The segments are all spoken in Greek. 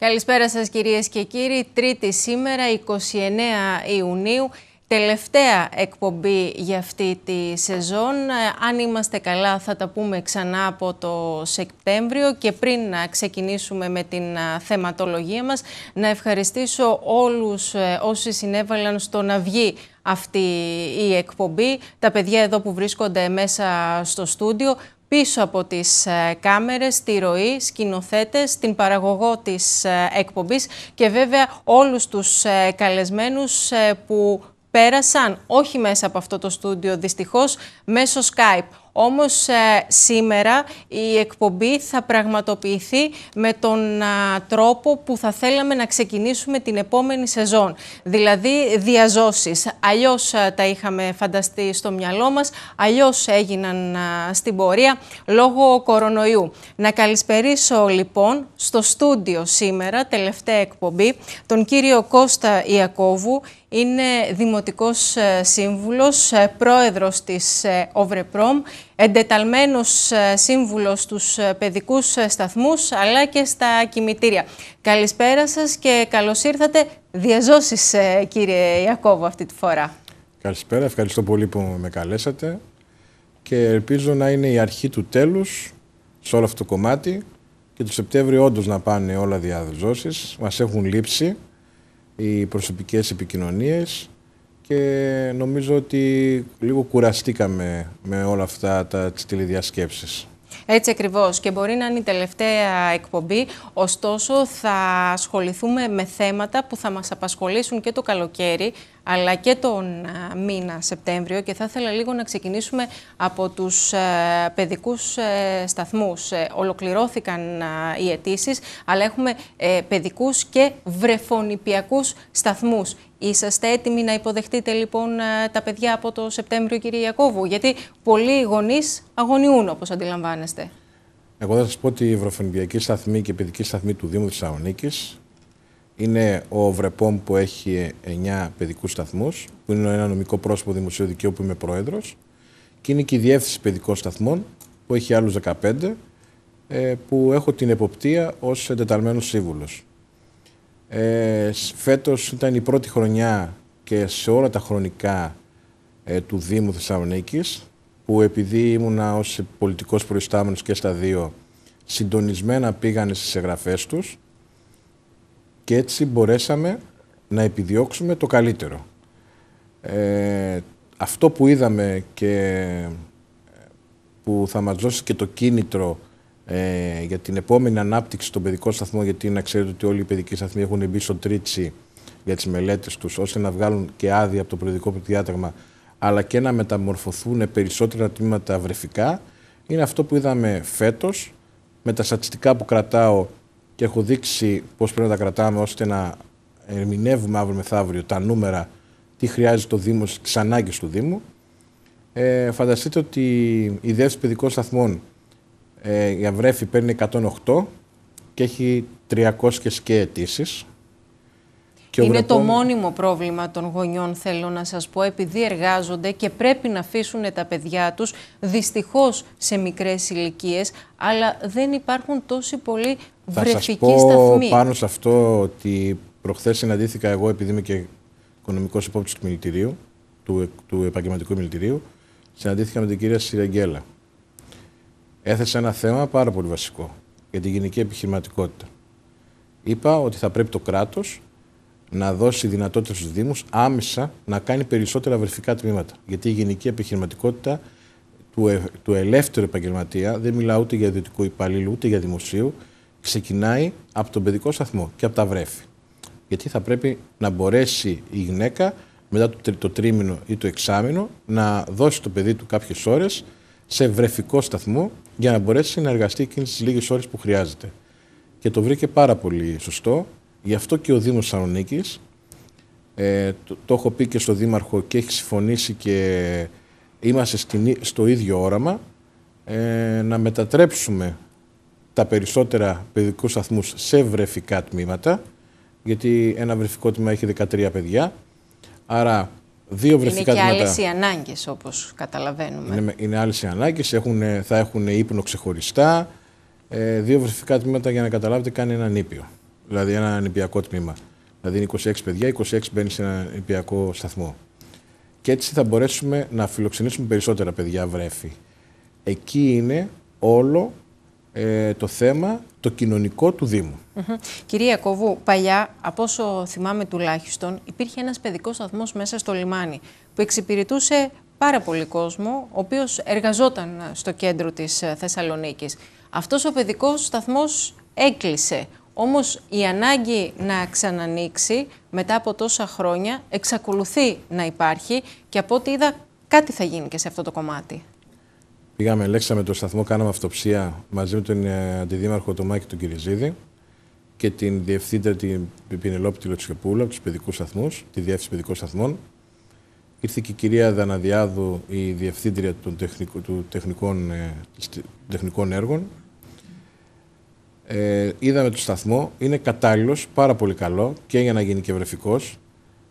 Καλησπέρα σας κυρίες και κύριοι. Τρίτη σήμερα, 29 Ιουνίου. Τελευταία εκπομπή για αυτή τη σεζόν. Αν είμαστε καλά θα τα πούμε ξανά από το Σεπτέμβριο και πριν να ξεκινήσουμε με την θεματολογία μας να ευχαριστήσω όλους ε, όσοι συνέβαλαν στο να βγει αυτή η εκπομπή. Τα παιδιά εδώ που βρίσκονται μέσα στο στούντιο, πίσω από τις ε, κάμερες, τη ροή, σκηνοθέτες, την παραγωγό της ε, εκπομπής και βέβαια όλους τους ε, καλεσμένους που πέρασαν όχι μέσα από αυτό το στούντιο δυστυχώς μέσω Skype. Όμως ε, σήμερα η εκπομπή θα πραγματοποιηθεί με τον τρόπο που θα θέλαμε να ξεκινήσουμε την επόμενη σεζόν. Δηλαδή διαζώσεις. Αλλιώς ε, τα είχαμε φανταστεί στο μυαλό μας, αλλιώς έγιναν στην πορεία λόγω κορονοϊού. Να καλησπερίσω λοιπόν στο στούντιο σήμερα, τελευταία εκπομπή, τον κύριο Κώστα Ιακώβου, είναι δημοτικός ε, σύμβουλος, ε, πρόεδρος της Ovreprom, ε, εντεταλμένος σύμβουλος στους παιδικούς σταθμούς αλλά και στα κημητήρια. Καλησπέρα σας και καλώς ήρθατε. Διαζώσεις κύριε Ιακώβο, αυτή τη φορά. Καλησπέρα, ευχαριστώ πολύ που με καλέσατε και ελπίζω να είναι η αρχή του τέλους σε όλο αυτό το κομμάτι και το Σεπτέμβριο όντως να πάνε όλα διαζώσεις, Μας έχουν λείψει οι προσωπικές επικοινωνίες και νομίζω ότι λίγο κουραστήκαμε με όλα αυτά τα τηλεδιασκέψεις. Έτσι ακριβώς και μπορεί να είναι η τελευταία εκπομπή, ωστόσο θα ασχοληθούμε με θέματα που θα μας απασχολήσουν και το καλοκαίρι, αλλά και τον μήνα Σεπτέμβριο και θα ήθελα λίγο να ξεκινήσουμε από τους ε, παιδικούς ε, σταθμούς. Ε, ολοκληρώθηκαν οι αιτήσεις, αλλά έχουμε παιδικούς και βρεφονιπιακούς σταθμούς. Είσαστε έτοιμοι να υποδεχτείτε λοιπόν τα παιδιά από το Σεπτέμβριο, κύριε Ιακώβου, γιατί πολλοί γονείς αγωνιούν όπως αντιλαμβάνεστε. Εγώ θα σας πω ότι η βρεφονιπιακή σταθμή και η παιδική σταθμή του Δήμου Θεσσαλονίκης είναι ο Βρεπόμ που έχει 9 παιδικούς σταθμούς, που είναι ένα νομικό πρόσωπο δημοσίου δικαίου που είμαι πρόεδρος και είναι και η διεύθυνση παιδικών σταθμών που έχει άλλους 15 ε, που έχω την εποπτεία ως εντεταλμένος σύμβουλος. Ε, φέτος ήταν η πρώτη χρονιά και σε όλα τα χρονικά ε, του Δήμου Θεσσαλονίκης, που επειδή ήμουνα ως πολιτικός προϊστάμενος και στα δύο συντονισμένα πήγανε στις εγγραφές τους και έτσι μπορέσαμε να επιδιώξουμε το καλύτερο. Ε, αυτό που είδαμε και που θα μας δώσει και το κίνητρο ε, για την επόμενη ανάπτυξη των παιδικών σταθμών, γιατί να ξέρετε ότι όλοι οι παιδικοί σταθμοί έχουν μπει στο τρίτσι για τις μελέτες τους, ώστε να βγάλουν και άδεια από το προεδρικό διάταγμα, αλλά και να μεταμορφωθούν περισσότερα τμήματα βρεφικά, είναι αυτό που είδαμε φέτος, με τα στατιστικά που κρατάω και έχω δείξει πώς πρέπει να τα κρατάμε ώστε να ερμηνεύουμε αύριο μεθαύριο τα νούμερα, τι χρειάζεται το Δήμο, τις ανάγκες του Δήμου. Ε, φανταστείτε ότι η διεύθυνση παιδικών σταθμών ε, για βρέφη παίρνει 108 και έχει 300 και αιτήσεις είναι το μόνιμο πρόβλημα των γονιών, θέλω να σας πω, επειδή εργάζονται και πρέπει να αφήσουν τα παιδιά τους, δυστυχώς σε μικρές ηλικίες, αλλά δεν υπάρχουν τόσοι πολλοί βρεφικοί σταθμοί. Θα σας πω πάνω σε αυτό ότι προχθές συναντήθηκα εγώ, επειδή είμαι και οικονομικός υπόπτης του μιλητηρίου, του, του επαγγελματικού μιλητηρίου, συναντήθηκα με την κυρία Σιραγγέλα. Έθεσε ένα θέμα πάρα πολύ βασικό για την γενική επιχειρηματικότητα. Είπα ότι θα πρέπει το κράτος να δώσει δυνατότητα στους Δήμους άμεσα να κάνει περισσότερα βρεφικά τμήματα. Γιατί η γενική επιχειρηματικότητα του, ε, του ελεύθερου επαγγελματία, δεν μιλάω ούτε για ιδιωτικού υπαλλήλου ούτε για δημοσίου, ξεκινάει από τον παιδικό σταθμό και από τα βρέφη. Γιατί θα πρέπει να μπορέσει η γυναίκα μετά το, το τρίμηνο ή το εξάμηνο να δώσει το παιδί του κάποιες ώρες σε βρεφικό σταθμό για να μπορέσει να εργαστεί εκείνες τις λίγες ώρες που χρειάζεται. Και το βρήκε πάρα πολύ σωστό Γι' αυτό και ο Δήμος Σαρονίκης, Ε, το, το, έχω πει και στο Δήμαρχο και έχει συμφωνήσει και είμαστε στο ίδιο όραμα ε, να μετατρέψουμε τα περισσότερα παιδικούς σταθμούς σε βρεφικά τμήματα γιατί ένα βρεφικό τμήμα έχει 13 παιδιά άρα δύο βρεφικά τμήματα... Είναι και άλλες οι ανάγκες, όπως καταλαβαίνουμε. Είναι, είναι άλλες οι ανάγκες, ε, θα έχουν ύπνο ξεχωριστά. Ε, δύο βρεφικά τμήματα για να καταλάβετε κάνει έναν ήπιο δηλαδή ένα νηπιακό τμήμα. Δηλαδή είναι 26 παιδιά, 26 μπαίνει σε ένα νηπιακό σταθμό. Και έτσι θα μπορέσουμε να φιλοξενήσουμε περισσότερα παιδιά βρέφη. Εκεί είναι όλο ε, το θέμα το κοινωνικό του Δήμου. Κυρία Κοβού, παλιά, από όσο θυμάμαι τουλάχιστον, υπήρχε ένας παιδικός σταθμός μέσα στο λιμάνι που εξυπηρετούσε πάρα πολύ κόσμο, ο οποίος εργαζόταν στο κέντρο της ε, Θεσσαλονίκης. Αυτός ο παιδικός σταθμός έκλεισε. Όμως η ανάγκη να ξανανοίξει μετά από τόσα χρόνια εξακολουθεί να υπάρχει και από ό,τι είδα κάτι θα γίνει και σε αυτό το κομμάτι. Πήγαμε, ελέξαμε το σταθμό, κάναμε αυτοψία μαζί με τον ε, αντιδήμαρχο του Μάκη τον Κυριζίδη και την διευθύντρια την Πινελόπη Τηλοτσιοπούλου από τους παιδικούς σταθμούς, τη διεύθυνση παιδικών σταθμών. Ήρθε και η κυρία Δαναδιάδου, η διευθύντρια των τεχνικών, ε, των τεχνικών έργων, ε, είδαμε το σταθμό, είναι κατάλληλος, πάρα πολύ καλό και για να γίνει και βρεφικός.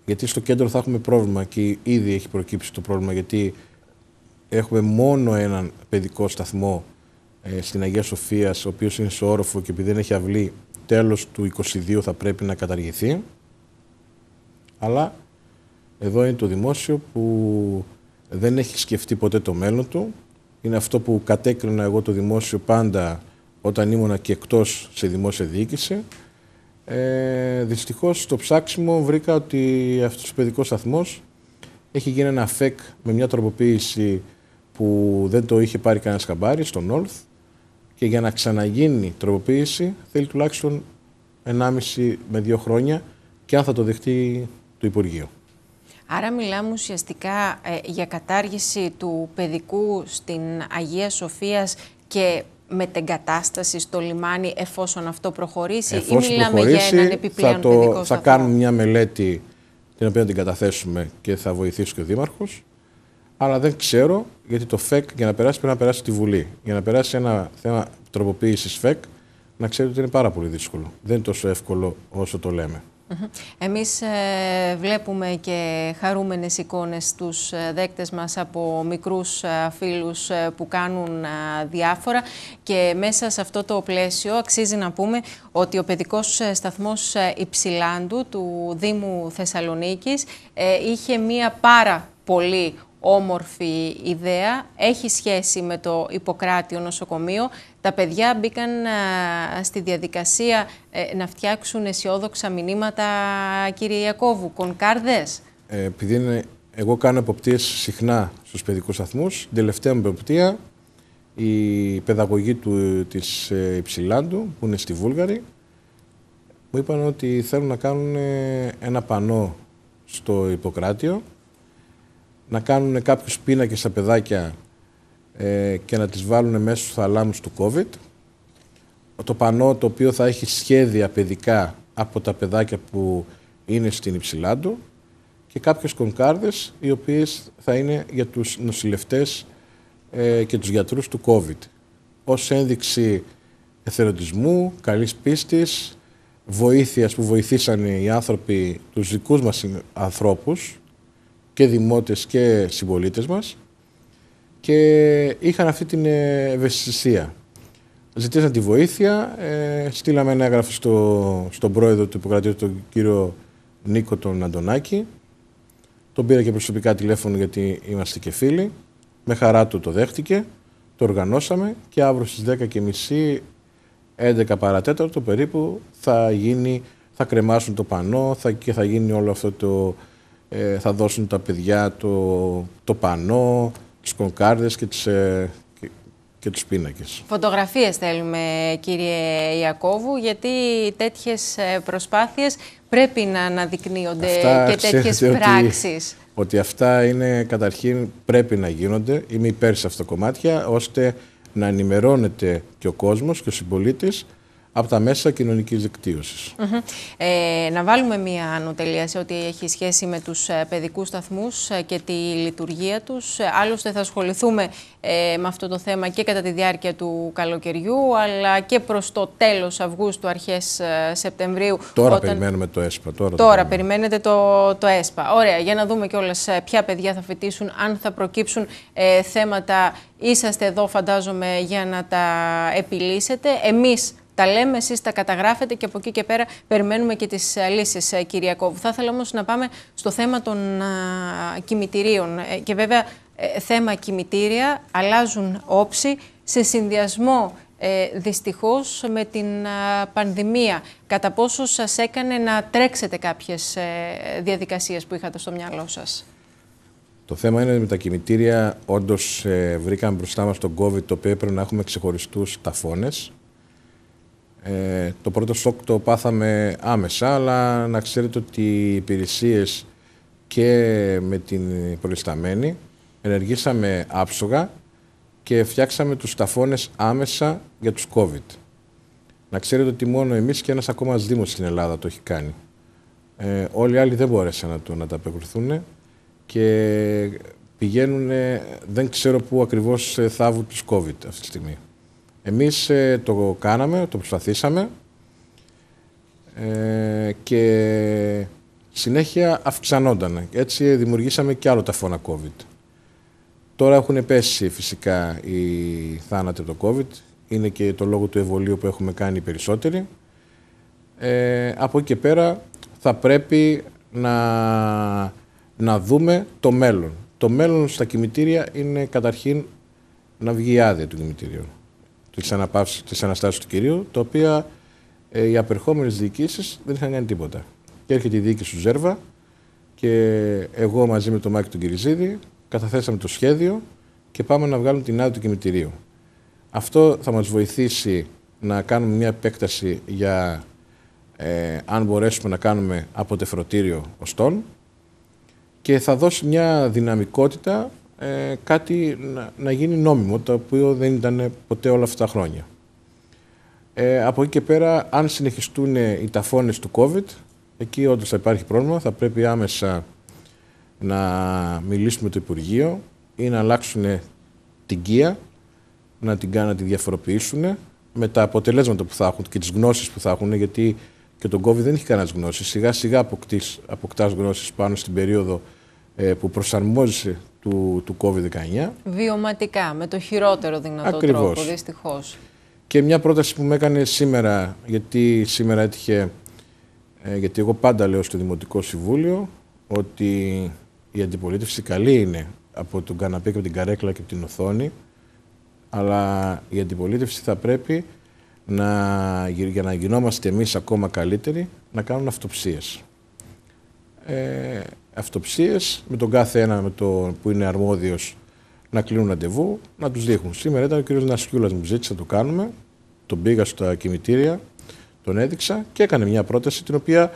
Γιατί στο κέντρο θα έχουμε πρόβλημα και ήδη έχει προκύψει το πρόβλημα γιατί έχουμε μόνο έναν παιδικό σταθμό ε, στην Αγία Σοφίας, ο οποίος είναι σε όροφο και επειδή δεν έχει αυλή, τέλος του 22 θα πρέπει να καταργηθεί. Αλλά εδώ είναι το δημόσιο που δεν έχει σκεφτεί ποτέ το μέλλον του. Είναι αυτό που κατέκρινα εγώ το δημόσιο πάντα όταν ήμουνα και εκτός σε δημόσια διοίκηση. Ε, δυστυχώς στο ψάξιμο βρήκα ότι αυτός ο παιδικός σταθμός έχει γίνει ένα φεκ με μια τροποποίηση που δεν το είχε πάρει κανένα χαμπάρι στο North και για να ξαναγίνει τροποποίηση θέλει τουλάχιστον 1,5 με 2 χρόνια και αν θα το δεχτεί το Υπουργείο. Άρα μιλάμε ουσιαστικά ε, για κατάργηση του παιδικού στην Αγία Σοφίας και μετεγκατάστασης στο λιμάνι εφόσον αυτό προχωρήσει εφόσον ή μιλάμε προχωρήσει, για έναν επιπλέον θα, το, θα κάνουμε μια μελέτη την οποία την καταθέσουμε και θα βοηθήσει και ο Δήμαρχος αλλά δεν ξέρω γιατί το ΦΕΚ για να περάσει πρέπει να περάσει τη Βουλή για να περάσει ένα θέμα τροποποίησης ΦΕΚ να ξέρετε ότι είναι πάρα πολύ δύσκολο δεν είναι τόσο εύκολο όσο το λέμε εμείς ε, βλέπουμε και χαρούμενες εικόνες τους ε, δέκτες μας από μικρούς ε, φίλους που κάνουν διάφορα και μέσα σε αυτό το πλαίσιο αξίζει να πούμε ότι ο παιδικός σταθμός Υψηλάντου του Δήμου Θεσσαλονίκης είχε μία πάρα πολύ όμορφη ιδέα. Έχει σχέση με το Ιπποκράτιο νοσοκομείο. Τα παιδιά μπήκαν ε, στη διαδικασία ε, να φτιάξουν αισιόδοξα μηνύματα, κύριε Ιακώβου, κονκάρδες. Ε, επειδή εγώ κάνω εποπτείες συχνά στους παιδικούς σταθμούς, την τελευταία μου εποπτεία η παιδαγωγή του, της ε, Υψηλάντου, που είναι στη Βούλγαρη, μου είπαν ότι θέλουν να κάνουν ένα πανό στο Ιπποκράτιο, να κάνουν κάποιους πίνακες στα παιδάκια ε, και να τις βάλουν μέσα στους θαλάμους του COVID. Το πανό το οποίο θα έχει σχέδια παιδικά από τα παιδάκια που είναι στην υψηλά του και κάποιες κονκάρδες οι οποίες θα είναι για τους νοσηλευτές ε, και τους γιατρούς του COVID. Ως ένδειξη εθελοντισμού, καλής πίστης, βοήθειας που βοηθήσαν οι άνθρωποι, τους δικούς μας ανθρώπους, και δημότες και συμπολίτες μας και είχαν αυτή την ε, ευαισθησία. Ζητήσαν τη βοήθεια, ε, στείλαμε ένα έγγραφο στον πρόεδρο του υποκρατήτου, τον κύριο Νίκο τον Αντωνάκη. Τον πήρα και προσωπικά τηλέφωνο γιατί είμαστε και φίλοι. Με χαρά του το δέχτηκε, το οργανώσαμε και αύριο στις 10.30, 11 παρατέταρτο περίπου θα γίνει θα κρεμάσουν το πανό θα, και θα γίνει όλο αυτό το ε, θα δώσουν τα παιδιά το, το πανό, τις κονκάρδες και τις, ε, και, τους πίνακες. Φωτογραφίες θέλουμε κύριε Ιακώβου γιατί τέτοιες ε, προσπάθειες πρέπει να αναδεικνύονται και τέτοιες πράξεις. Ότι, αυτά είναι καταρχήν πρέπει να γίνονται, είμαι υπέρ σε αυτό κομμάτια, ώστε να ενημερώνεται και ο κόσμος και ο συμπολίτης από τα μέσα κοινωνικής δικτύωσης. ε, να βάλουμε μία ανωτελεία σε ό,τι έχει σχέση με τους ε, παιδικούς σταθμούς ε, και τη λειτουργία τους. Ε, άλλωστε θα ασχοληθούμε με αυτό το θέμα και κατά τη διάρκεια του καλοκαιριού, αλλά και προς το τέλος Αυγούστου, αρχές Σεπτεμβρίου. Τώρα περιμένουμε το ΕΣΠΑ. Τώρα, περιμένετε το, το ΕΣΠΑ. Ωραία, για να δούμε κιόλας ποια παιδιά θα φοιτήσουν, αν θα προκύψουν θέματα. Είσαστε εδώ φαντάζομαι για να τα επιλύσετε. Εμείς τα λέμε, εσείς τα καταγράφετε και από εκεί και πέρα περιμένουμε και τις ε, λύσεις, ε, κυρία Κόβου. Θα ήθελα όμως να πάμε στο θέμα των κημητηρίων. Ε, και βέβαια, θέμα κημητήρια αλλάζουν όψη σε συνδυασμό ε, δυστυχώς με την πανδημία. Κατά πόσο σας έκανε να τρέξετε κάποιες διαδικασίε διαδικασίες που είχατε στο μυαλό σας. Το θέμα είναι ότι με τα κημητήρια όντως βρήκαμε μπροστά μας τον COVID το οποίο έπρεπε να έχουμε ξεχωριστούς ταφώνες ε, το πρώτο σοκ το πάθαμε άμεσα, αλλά να ξέρετε ότι οι υπηρεσίες και με την προϊσταμένη ενεργήσαμε άψογα και φτιάξαμε τους σταφώνες άμεσα για τους COVID. Να ξέρετε ότι μόνο εμείς και ένας ακόμα δήμος στην Ελλάδα το έχει κάνει. Ε, όλοι οι άλλοι δεν μπόρεσαν να το να τα και πηγαίνουν, δεν ξέρω πού ακριβώς ε, θάβουν τους COVID αυτή τη στιγμή. Εμείς ε, το κάναμε, το προσπαθήσαμε ε, και συνέχεια αυξανόταν. Έτσι δημιουργήσαμε και άλλο τα φώνα COVID. Τώρα έχουν πέσει φυσικά οι θάνατοι από το COVID. Είναι και το λόγο του εμβολίου που έχουμε κάνει οι περισσότεροι. Ε, από εκεί και πέρα θα πρέπει να, να δούμε το μέλλον. Το μέλλον στα κημητήρια είναι καταρχήν να βγει η άδεια του κημητήριου τη αναπαύση τη αναστάσεω του κυρίου, τα οποία ε, οι απερχόμενες διοικήσεις δεν είχαν κάνει τίποτα. Και έρχεται η διοίκηση του Ζέρβα και εγώ μαζί με τον Μάκη τον Κυριζίδη καταθέσαμε το σχέδιο και πάμε να βγάλουμε την άδεια του κημητηρίου. Αυτό θα μας βοηθήσει να κάνουμε μια επέκταση για ε, αν μπορέσουμε να κάνουμε αποτεφρωτήριο οστών και θα δώσει μια δυναμικότητα ε, κάτι να, γίνει νόμιμο, το οποίο δεν ήταν ποτέ όλα αυτά τα χρόνια. Ε, από εκεί και πέρα, αν συνεχιστούν οι ταφώνες του COVID, εκεί όντως θα υπάρχει πρόβλημα, θα πρέπει άμεσα να μιλήσουμε με το Υπουργείο ή να αλλάξουν την κία, να την κάνουν να τη διαφοροποιήσουν με τα αποτελέσματα που θα έχουν και τις γνώσεις που θα έχουν, γιατί και τον COVID δεν έχει κανένας γνώση. Σιγά σιγά αποκτάς γνώσεις πάνω στην περίοδο ε, που προσαρμόζεσαι του, COVID-19. Βιωματικά, με το χειρότερο δυνατό τρόπο, δυστυχώς. Και μια πρόταση που μου έκανε σήμερα, γιατί σήμερα έτυχε, ε, γιατί εγώ πάντα λέω στο Δημοτικό Συμβούλιο ότι η αντιπολίτευση καλή είναι από τον καναπή και από την καρέκλα και από την οθόνη, αλλά η αντιπολίτευση θα πρέπει να, για να γινόμαστε εμείς ακόμα καλύτεροι, να κάνουν αυτοψίες. Ε, αυτοψίες με τον κάθε ένα με το, που είναι αρμόδιος να κλείνουν ραντεβού, να τους δείχνουν. Σήμερα ήταν ο κ. Νασκιούλας μου ζήτησε να το κάνουμε, τον πήγα στα κημητήρια, τον έδειξα και έκανε μια πρόταση την οποία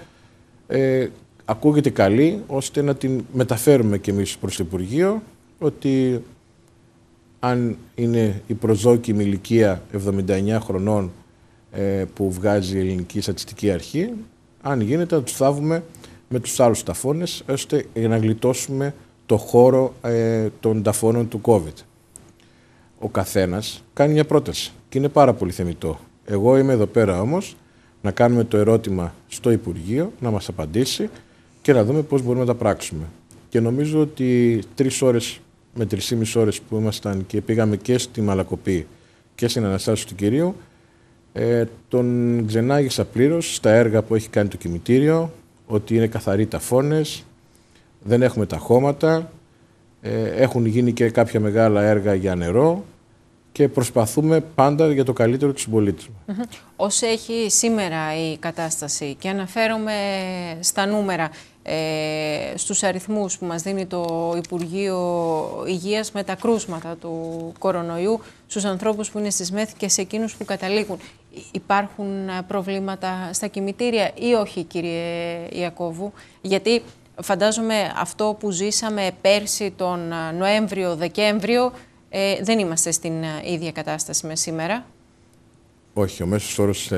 ε, ακούγεται καλή ώστε να την μεταφέρουμε και εμείς προς το Υπουργείο ότι αν είναι η προσδόκιμη ηλικία 79 χρονών ε, που βγάζει η Ελληνική Στατιστική Αρχή, αν γίνεται να τους θάβουμε με τους άλλους ταφώνες, ώστε να γλιτώσουμε το χώρο ε, των ταφώνων του COVID. Ο καθένας κάνει μια πρόταση και είναι πάρα πολύ θεμητό. Εγώ είμαι εδώ πέρα όμως να κάνουμε το ερώτημα στο Υπουργείο, να μας απαντήσει και να δούμε πώς μπορούμε να τα πράξουμε. Και νομίζω ότι τρεις ώρες με μισή ώρες που ήμασταν και πήγαμε και στη Μαλακοπή και στην Αναστάση του Κυρίου, ε, τον ξενάγησα πλήρως στα έργα που έχει κάνει το κημητήριο, ότι είναι καθαροί τα φόνες, δεν έχουμε τα χώματα, ε, έχουν γίνει και κάποια μεγάλα έργα για νερό και προσπαθούμε πάντα για το καλύτερο του συμπολίτη μας. Όσο έχει σήμερα η κατάσταση και αναφέρομαι στα νούμερα, ε, στους αριθμούς που μας δίνει το Υπουργείο Υγείας με τα κρούσματα του κορονοϊού στους ανθρώπους που είναι στις και σε εκείνους που καταλήγουν υπάρχουν ε, προβλήματα στα κημητήρια ή όχι κύριε Ιακώβου, γιατί φαντάζομαι αυτό που ζήσαμε πέρσι τον ε, Νοέμβριο-Δεκέμβριο ε, δεν είμαστε στην ε, ίδια κατάσταση με σήμερα. Όχι, ο μέσος όρος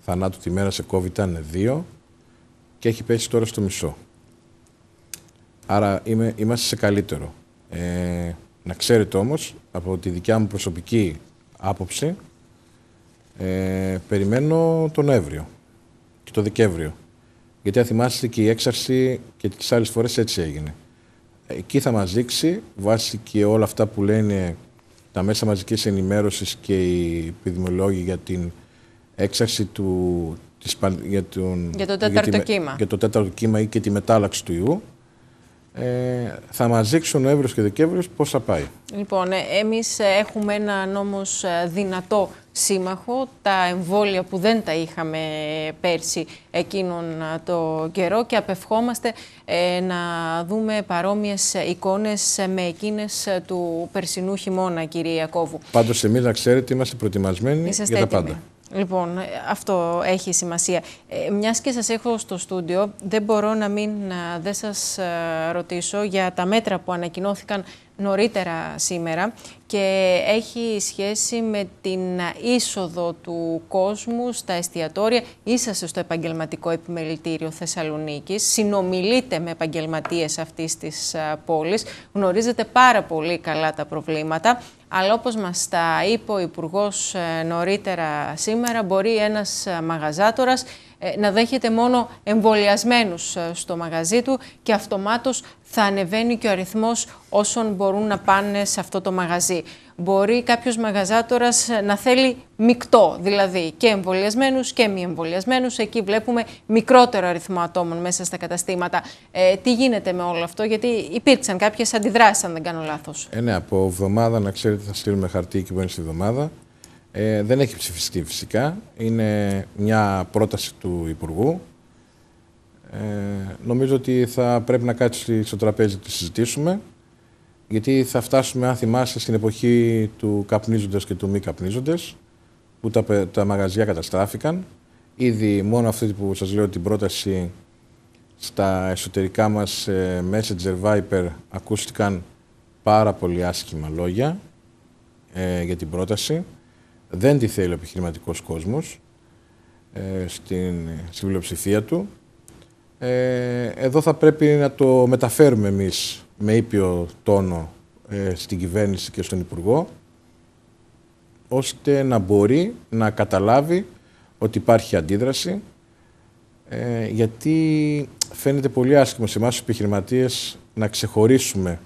θανάτου τη μέρα σε COVID ήταν 2 και έχει πέσει τώρα στο μισό. Άρα είμαστε σε καλύτερο. Ε, να ξέρετε όμως, από τη δικιά μου προσωπική άποψη, ε, περιμένω τον Νοέμβριο και το Δεκέμβριο. Γιατί αν θυμάστε και η έξαρση και τις άλλες φορές έτσι έγινε. Εκεί θα μας δείξει, βάσει και όλα αυτά που λένε τα μέσα μαζικής ενημέρωσης και οι επιδημιολόγοι για την έξαρση του, της, για, τον, για το τέταρτο κύμα. Για το τέταρτο κύμα ή και τη μετάλλαξη του ιού. Ε, θα μας δείξουν Νοέμβριος και Δεκέμβριος πώς θα πάει. Λοιπόν, ε, εμείς έχουμε ένα νόμος ε, δυνατό σύμμαχο, τα εμβόλια που δεν τα είχαμε πέρσι εκείνον το καιρό και απευχόμαστε ε, να δούμε παρόμοιες εικόνες με εκείνες του περσινού χειμώνα, κυρία Κόβου. Πάντως εμείς να ξέρετε είμαστε προετοιμασμένοι για τα πάντα. Λοιπόν, ε, αυτό έχει σημασία. Ε, μιας και σας έχω στο στούντιο, δεν μπορώ να μην να, δεν σας ε, ρωτήσω για τα μέτρα που ανακοινώθηκαν νωρίτερα σήμερα και έχει σχέση με την ε, είσοδο του κόσμου στα εστιατόρια. Είσαστε στο επαγγελματικό επιμελητήριο Θεσσαλονίκης, συνομιλείτε με επαγγελματίες αυτής της πόλης, γνωρίζετε πάρα πολύ καλά τα προβλήματα. Αλλά όπως μας τα είπε ο Υπουργός ε, νωρίτερα σήμερα, μπορεί ένας ε, μαγαζάτορας ε, να δέχεται μόνο εμβολιασμένους ε, στο μαγαζί του και αυτομάτως θα ανεβαίνει και ο αριθμός όσων μπορούν να πάνε σε αυτό το μαγαζί. Μπορεί κάποιος μαγαζάτορας ε, να θέλει μεικτό, δηλαδή και εμβολιασμένους και μη εμβολιασμένους. Εκεί βλέπουμε μικρότερο αριθμό ατόμων μέσα στα καταστήματα. τι γίνεται με όλο αυτό, γιατί υπήρξαν κάποιες αντιδράσεις αν δεν κάνω λάθος. ναι, από εβδομάδα να ξέρετε θα στείλουμε χαρτί η κυβέρνηση εβδομάδα. Ε, δεν έχει ψηφιστεί φυσικά. Είναι μια πρόταση του Υπουργού. Ε, νομίζω ότι θα πρέπει να κάτσει στο τραπέζι να τη συζητήσουμε. Γιατί θα φτάσουμε, αν στην εποχή του καπνίζοντες και του μη καπνίζοντες, που τα, τα μαγαζιά καταστράφηκαν. Ήδη μόνο αυτή που σας λέω την πρόταση στα εσωτερικά μας ε, Messenger Viper ακούστηκαν πάρα πολύ άσχημα λόγια ε, για την πρόταση δεν τη θέλει ο επιχειρηματικός κόσμος ε, στην, στην του. Ε, εδώ θα πρέπει να το μεταφέρουμε εμείς με ήπιο τόνο ε, στην κυβέρνηση και στον Υπουργό, ώστε να μπορεί να καταλάβει ότι υπάρχει αντίδραση, γιατί φαίνεται πολύ άσχημο σε εμάς τους να ξεχωρίσουμε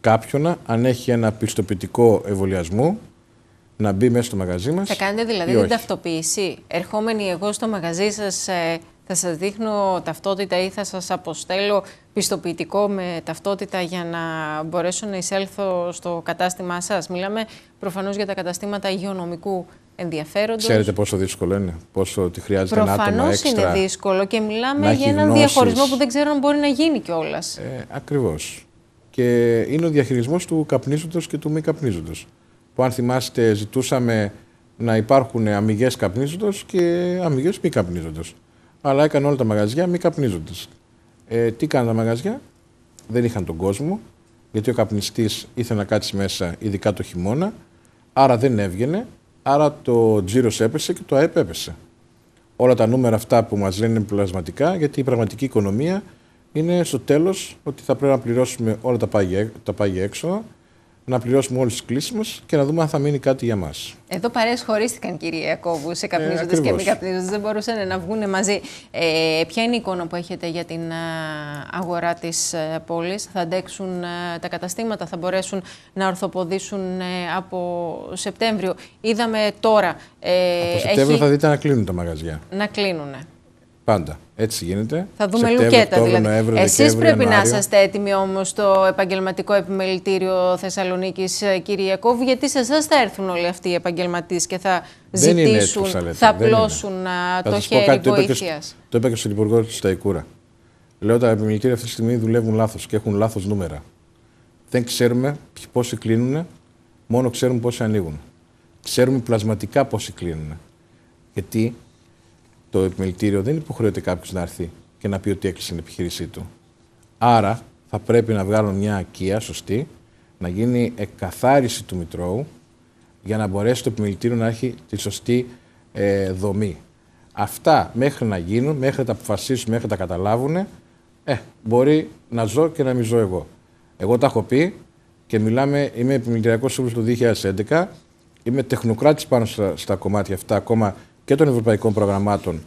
κάποιον αν έχει ένα πιστοποιητικό εμβολιασμού να μπει μέσα στο μαγαζί μας. Θα κάνετε δηλαδή την ταυτοποίηση. Ερχόμενοι εγώ στο μαγαζί σας, ε, θα σας δείχνω ταυτότητα ή θα σας αποστέλω πιστοποιητικό με ταυτότητα για να μπορέσω να εισέλθω στο κατάστημά σας. Μιλάμε προφανώς για τα καταστήματα υγειονομικού ενδιαφέροντος. Ξέρετε πόσο δύσκολο είναι, πόσο τη χρειάζεται ένα άτομο έξτρα. Προφανώς είναι δύσκολο και μιλάμε για έναν διαχωρισμό που δεν ξέρω αν μπορεί να γίνει κιόλας. Ε, ακριβώς. Και είναι ο διαχειρισμός του καπνίζοντος και του μη καπνίζοντος που αν θυμάστε ζητούσαμε να υπάρχουν αμυγές καπνίζοντος και αμυγές μη καπνίζοντος. Αλλά έκανε όλα τα μαγαζιά μη καπνίζοντος. Ε, τι κάναν τα μαγαζιά, δεν είχαν τον κόσμο, γιατί ο καπνιστής ήθελε να κάτσει μέσα, ειδικά το χειμώνα, άρα δεν έβγαινε, άρα το τζίρο έπεσε και το ΑΕΠ έπεσε. Όλα τα νούμερα αυτά που μας λένε είναι πλασματικά, γιατί η πραγματική οικονομία είναι στο τέλος ότι θα πρέπει να πληρώσουμε όλα τα πάγια, τα πάγια έξοδα, να πληρώσουμε όλες τις κλήσεις μας και να δούμε αν θα μείνει κάτι για μας. Εδώ παρέες χωρίστηκαν, κύριε Ακόβου, σε ε, καπνίζοντε και μη καπνίζοντε. Δεν μπορούσαν να βγουν μαζί. Ε, ποια είναι η εικόνα που έχετε για την ε, αγορά της ε, πόλης, Θα αντέξουν τα καταστήματα, θα μπορέσουν να ορθοποδήσουν από Σεπτέμβριο. Είδαμε τώρα. Ε, από Σεπτέμβριο θα δείτε να κλείνουν τα μαγαζιά. Να κλείνουν. Πάντα. Έτσι γίνεται. Θα δούμε λουκέτα δηλαδή. Εσείς πρέπει να είσαστε έτοιμοι όμως στο επαγγελματικό επιμελητήριο Θεσσαλονίκης, ε, κύριε Ιακώβ, γιατί σε εσάς θα έρθουν όλοι αυτοί οι επαγγελματίες και θα ζητήσουν, θα πλώσουν ε, το θα χέρι κάτι, Το είπα και στον Υπουργό του Σταϊκούρα. Λέω τα επιμελητήρια αυτή τη στιγμή δουλεύουν λάθος και έχουν λάθος νούμερα. Δεν ξέρουμε πόσοι κλείνουν, μόνο ξέρουμε πόσοι ανοίγουν. Ξέρουμε πλασματικά πόσοι κλείνουν. Γιατί το επιμελητήριο δεν υποχρεώται κάποιος να έρθει και να πει ότι έκλεισε την επιχείρησή του. Άρα θα πρέπει να βγάλουν μια ακία σωστή, να γίνει εκαθάριση του Μητρώου για να μπορέσει το επιμελητήριο να έχει τη σωστή ε, δομή. Αυτά μέχρι να γίνουν, μέχρι να τα αποφασίσουν, μέχρι να τα καταλάβουν, ε, μπορεί να ζω και να μην ζω εγώ. Εγώ τα έχω πει και μιλάμε, είμαι επιμελητηριακός σύμβουλος του 2011, είμαι τεχνοκράτης πάνω στα, στα κομμάτια αυτά, ακόμα και των ευρωπαϊκών προγραμμάτων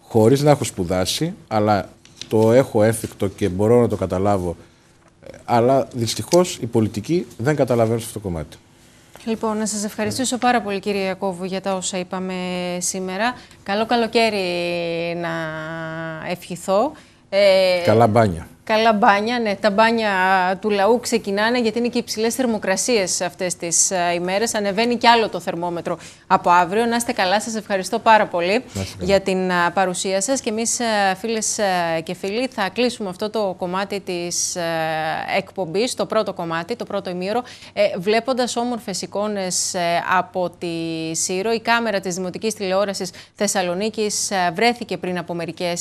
χωρίς να έχω σπουδάσει, αλλά το έχω έφικτο και μπορώ να το καταλάβω. Αλλά δυστυχώς η πολιτική δεν καταλαβαίνει σε αυτό το κομμάτι. Λοιπόν, να σας ευχαριστήσω πάρα πολύ κύριε Ακόβου για τα όσα είπαμε σήμερα. Καλό καλοκαίρι να ευχηθώ. Ε, Καλά μπάνια. Καλά μπάνια, ναι. Τα μπάνια του λαού ξεκινάνε γιατί είναι και υψηλές θερμοκρασίες αυτές τις ημέρες. Ανεβαίνει κι άλλο το θερμόμετρο από αύριο. Να είστε καλά, σας ευχαριστώ πάρα πολύ για την παρουσία σας. Και εμείς, φίλε και φίλοι, θα κλείσουμε αυτό το κομμάτι της εκπομπής, το πρώτο κομμάτι, το πρώτο ημίωρο, ε, βλέποντας όμορφες εικόνες ε, από τη Σύρο. Η κάμερα της Δημοτικής Τηλεόρασης Θεσσαλονίκης ε, βρέθηκε πριν από μερικές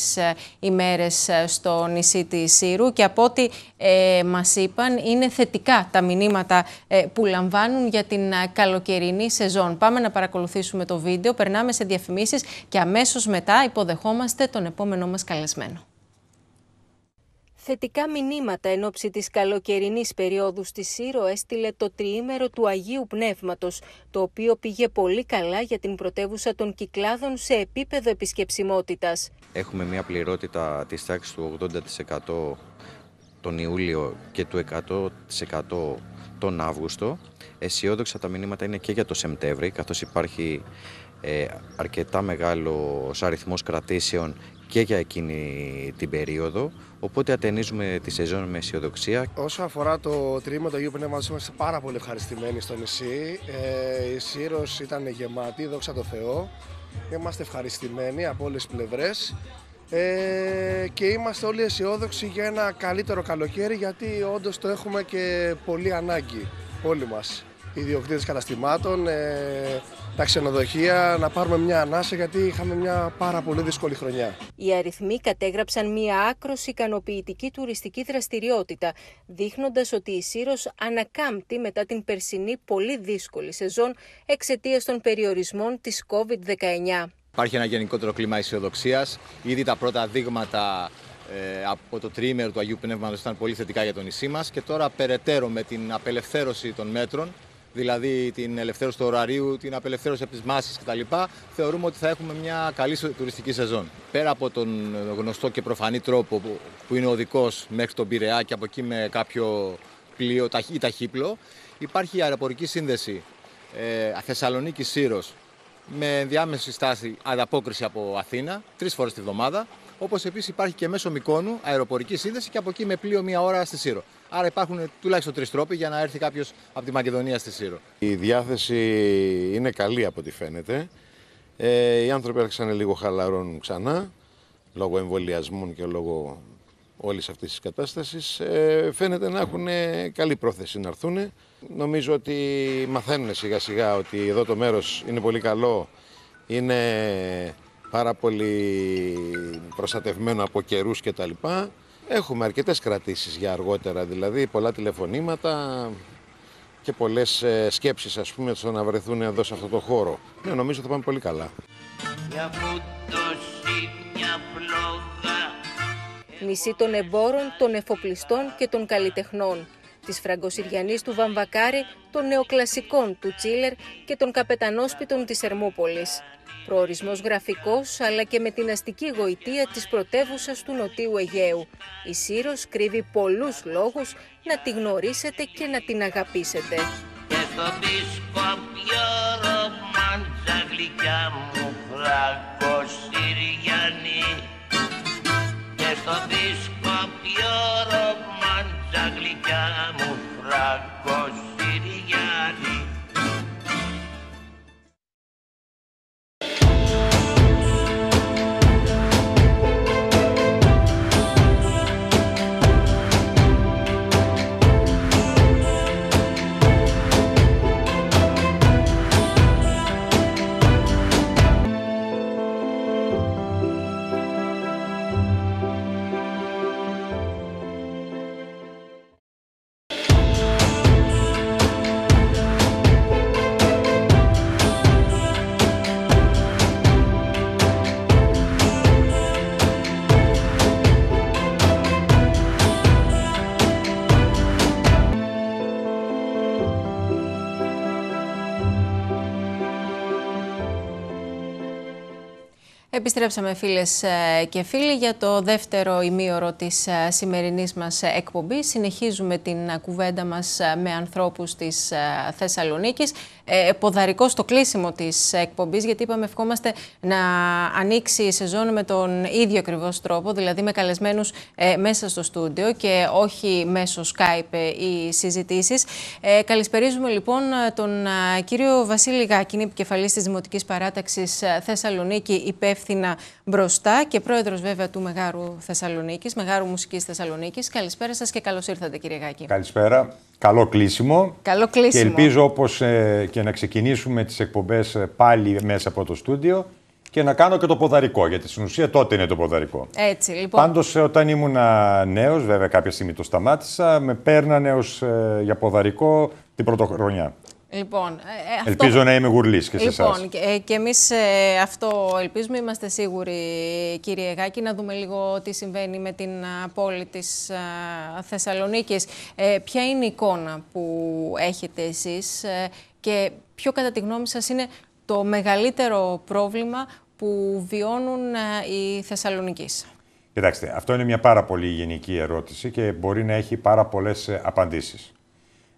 ημέρε στο νησί της Σύρο και από ό,τι ε, μας είπαν είναι θετικά τα μηνύματα ε, που λαμβάνουν για την ε, καλοκαιρινή σεζόν. Πάμε να παρακολουθήσουμε το βίντεο, περνάμε σε διαφημίσεις και αμέσως μετά υποδεχόμαστε τον επόμενό μας καλεσμένο. Θετικά μηνύματα εν ώψη της καλοκαιρινής περίοδου στη Σύρο έστειλε το τριήμερο του Αγίου Πνεύματος, το οποίο πήγε πολύ καλά για την πρωτεύουσα των Κυκλάδων σε επίπεδο επισκεψιμότητας. Έχουμε μια πληρότητα της τάξης του 80% τον Ιούλιο και του 100% τον Αύγουστο. Αισιόδοξα τα μηνύματα είναι και για το Σεπτέμβρη, καθώς υπάρχει ε, αρκετά μεγάλος αριθμός κρατήσεων και για εκείνη την περίοδο. Οπότε ατενίζουμε τη σεζόν με αισιοδοξία. Όσο αφορά το τρίμα του Αγίου Πνεύματος, είμαστε πάρα πολύ ευχαριστημένοι στο νησί. Ε, η Σύρος ήταν γεμάτη, δόξα τω Θεώ. Είμαστε ευχαριστημένοι από όλες τις πλευρές. Ε, και είμαστε όλοι αισιόδοξοι για ένα καλύτερο καλοκαίρι γιατί όντως το έχουμε και πολύ ανάγκη όλοι μας. Οι διοκτήτες καταστημάτων, ε, τα ξενοδοχεία, να πάρουμε μια ανάσα γιατί είχαμε μια πάρα πολύ δύσκολη χρονιά. Οι αριθμοί κατέγραψαν μια άκρος ικανοποιητική τουριστική δραστηριότητα, δείχνοντας ότι η Σύρος ανακάμπτει μετά την περσινή πολύ δύσκολη σεζόν εξαιτίας των περιορισμών της COVID-19. Υπάρχει ένα γενικότερο κλίμα αισιοδοξίας. Ήδη τα πρώτα δείγματα ε, από το τρίμερο του Αγίου Πνεύματος ήταν πολύ θετικά για το νησί μας και τώρα περαιτέρω με την απελευθέρωση των μέτρων δηλαδή την ελευθέρωση του ωραρίου, την απελευθέρωση από τις μάσεις κτλ., θεωρούμε ότι θα έχουμε μια καλή τουριστική σεζόν. Πέρα από τον γνωστό και προφανή τρόπο που είναι ο δικός μέχρι τον Πειραιά και από εκεί με κάποιο πλοίο ή ταχύπλο, υπάρχει η αεροπορική σύνδεση ε, Θεσσαλονίκη-Σύρο με διάμεση στάση ανταπόκριση από Αθήνα τρεις φορές τη βδομάδα. Όπως επίσης υπάρχει και μέσω Μικόνου αεροπορική σύνδεση και από εκεί με πλοίο μία ώρα στη Σύρο. Άρα υπάρχουν τουλάχιστον τρεις τρόποι για να έρθει κάποιος από τη Μακεδονία στη Σύρο. Η διάθεση είναι καλή από ό,τι φαίνεται. Ε, οι άνθρωποι άρχισαν λίγο χαλαρώνουν ξανά λόγω εμβολιασμών και λόγω όλης αυτής της κατάστασης. Ε, φαίνεται να έχουν καλή πρόθεση να έρθουν. Νομίζω ότι μαθαίνουν σιγά σιγά ότι εδώ το μέρος είναι πολύ καλό. Είναι πάρα πολύ προστατευμένο από καιρούς κτλ. Έχουμε αρκετές κρατήσεις για αργότερα, δηλαδή πολλά τηλεφωνήματα και πολλές ε, σκέψεις ας πούμε στο να βρεθούν εδώ σε αυτό το χώρο. Ναι, νομίζω θα πάμε πολύ καλά. Μισή των εμπόρων, των εφοπλιστών και των καλλιτεχνών της Φραγκοσυριανής του Βαμβακάρη, των νεοκλασικών του Τσίλερ και των καπετανόσπιτων της Ερμούπολης. Προορισμός γραφικός αλλά και με την αστική γοητεία της πρωτεύουσας του Νοτίου Αιγαίου. Η Σύρος κρύβει πολλούς λόγους να τη γνωρίσετε και να την αγαπήσετε τα γλυκιά μου φράγκο Επιστρέψαμε φίλες ε, και φίλοι για το δεύτερο ημίωρο της ε, σημερινής μας ε, εκπομπής. Συνεχίζουμε την κουβέντα μας με ανθρώπους της Θεσσαλονίκης. Ε, ποδαρικό στο κλείσιμο της εκπομπής γιατί είπαμε ευχόμαστε να ανοίξει η σεζόν με τον ίδιο ακριβώς τρόπο, δηλαδή με καλεσμένους μέσα στο στούντιο και όχι μέσω Skype οι συζητήσεις. καλησπερίζουμε λοιπόν τον κύριο Βασίλη Γάκινη, επικεφαλής της Δημοτικής Παράταξης Θεσσαλονίκη, υπεύθυνη μπροστά και πρόεδρος βέβαια του Μεγάρου Θεσσαλονίκης, Μεγάρου Μουσικής Θεσσαλονίκης. Καλησπέρα σας και καλώς ήρθατε κύριε Γάκη. Καλησπέρα. Καλό κλείσιμο. Καλό κλείσιμο. Και ελπίζω όπως ε, και να ξεκινήσουμε τις εκπομπές ε, πάλι μέσα από το στούντιο και να κάνω και το ποδαρικό, γιατί στην ουσία τότε είναι το ποδαρικό. Έτσι, λοιπόν. ε, όταν ήμουν νέος, βέβαια κάποια στιγμή το σταμάτησα, με παίρνανε ως, για ποδαρικό την πρωτοχρονιά. Λοιπόν, ε, ε, αυτό... Ελπίζω να είμαι γουρλής και σε εσά. Λοιπόν, και, ε, και αυτό ελπίζουμε. Είμαστε σίγουροι, κύριε Γάκη, να δούμε λίγο τι συμβαίνει με την πόλη της Θεσσαλονίκη. ποια είναι η εικόνα που έχετε εσείς και ποιο, κατά τη γνώμη σας, είναι το μεγαλύτερο πρόβλημα που βιώνουν οι Θεσσαλονικοί. Κοιτάξτε, αυτό είναι μια πάρα πολύ γενική ερώτηση και μπορεί να έχει πάρα πολλές απαντήσει.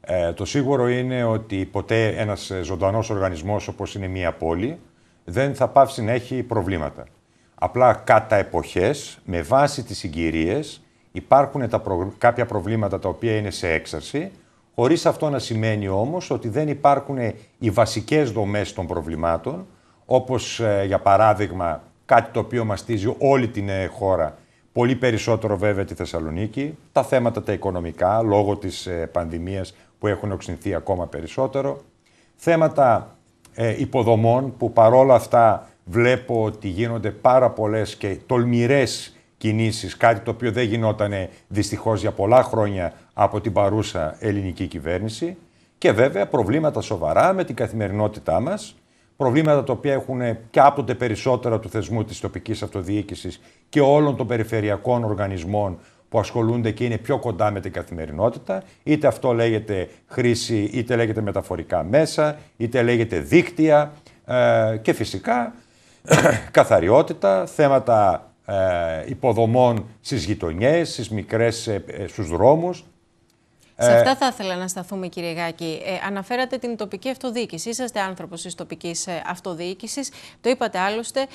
Ε, το σίγουρο είναι ότι ποτέ ένας ε, ζωντανός οργανισμός όπως είναι μία πόλη δεν θα πάψει να έχει προβλήματα. Απλά κατά εποχές, με βάση τις συγκυρίες, υπάρχουν τα προ... κάποια προβλήματα τα οποία είναι σε έξαρση, χωρίς αυτό να σημαίνει όμως ότι δεν υπάρχουν οι βασικές δομές των προβλημάτων, όπως ε, για παράδειγμα κάτι το οποίο μαστίζει όλη την ε, χώρα, πολύ περισσότερο βέβαια τη Θεσσαλονίκη, τα θέματα τα οικονομικά λόγω της πανδημίας που έχουν οξυνθεί ακόμα περισσότερο. Θέματα ε, υποδομών που παρόλα αυτά βλέπω ότι γίνονται πάρα πολλές και τολμηρές κινήσεις, κάτι το οποίο δεν γινόταν δυστυχώς για πολλά χρόνια από την παρούσα ελληνική κυβέρνηση και βέβαια προβλήματα σοβαρά με την καθημερινότητά μας, προβλήματα τα οποία έχουν ε, και άποτε περισσότερα του θεσμού της τοπικής αυτοδιοίκησης και όλων των περιφερειακών οργανισμών που ασχολούνται και είναι πιο κοντά με την καθημερινότητα. Είτε αυτό λέγεται χρήση, είτε λέγεται μεταφορικά μέσα, είτε λέγεται δίκτυα ε, και φυσικά καθαριότητα, θέματα ε, υποδομών στις γειτονιές, στις μικρές, ε, ε στους δρόμους, σε ε, αυτά θα ήθελα να σταθούμε, κύριε Γάκη. Ε, αναφέρατε την τοπική αυτοδιοίκηση. Είσαστε άνθρωπος της τοπικής ε, αυτοδιοίκησης. Το είπατε άλλωστε,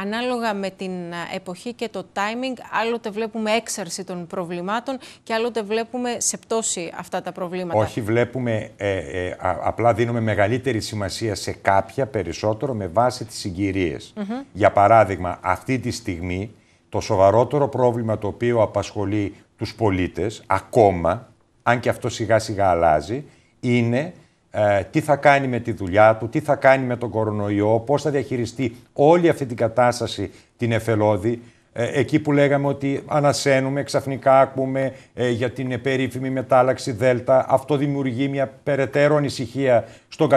ανάλογα με την εποχή και το timing, άλλοτε βλέπουμε έξαρση των προβλημάτων και άλλοτε βλέπουμε σε πτώση αυτά τα προβλήματα. Όχι, βλέπουμε, απλά δίνουμε μεγαλύτερη σημασία σε κάποια περισσότερο με βάση τις συγκυρίες. Για παράδειγμα, αυτή τη στιγμή το σοβαρότερο πρόβλημα το οποίο απασχολεί τους πολίτες ακόμα αν και αυτό σιγά σιγά αλλάζει, είναι ε, τι θα κάνει με τη δουλειά του, τι θα κάνει με τον κορονοϊό, πώς θα διαχειριστεί όλη αυτή την κατάσταση την εφελώδη, ε, εκεί που λέγαμε ότι ανασένουμε, ξαφνικά ακούμε ε, για την περίφημη μετάλλαξη Δέλτα. Αυτό δημιουργεί μια περαιτέρω ανησυχία στον,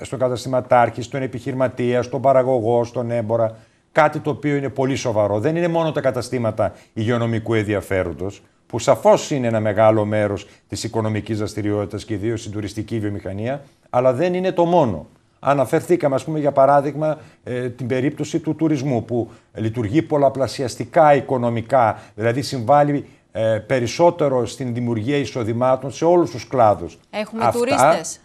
στον καταστηματάρχη, στον επιχειρηματία, στον παραγωγό, στον έμπορα. Κάτι το οποίο είναι πολύ σοβαρό. Δεν είναι μόνο τα καταστήματα υγειονομικού ενδιαφέροντος που σαφώς είναι ένα μεγάλο μέρος της οικονομικής δραστηριότητας και ιδίως στην τουριστική βιομηχανία, αλλά δεν είναι το μόνο. Αναφερθήκαμε, ας πούμε, για παράδειγμα, ε, την περίπτωση του τουρισμού που λειτουργεί πολλαπλασιαστικά οικονομικά, δηλαδή συμβάλλει ε, περισσότερο στην δημιουργία εισοδημάτων σε όλους τους κλάδους. Έχουμε τουρίστε. τουρίστες.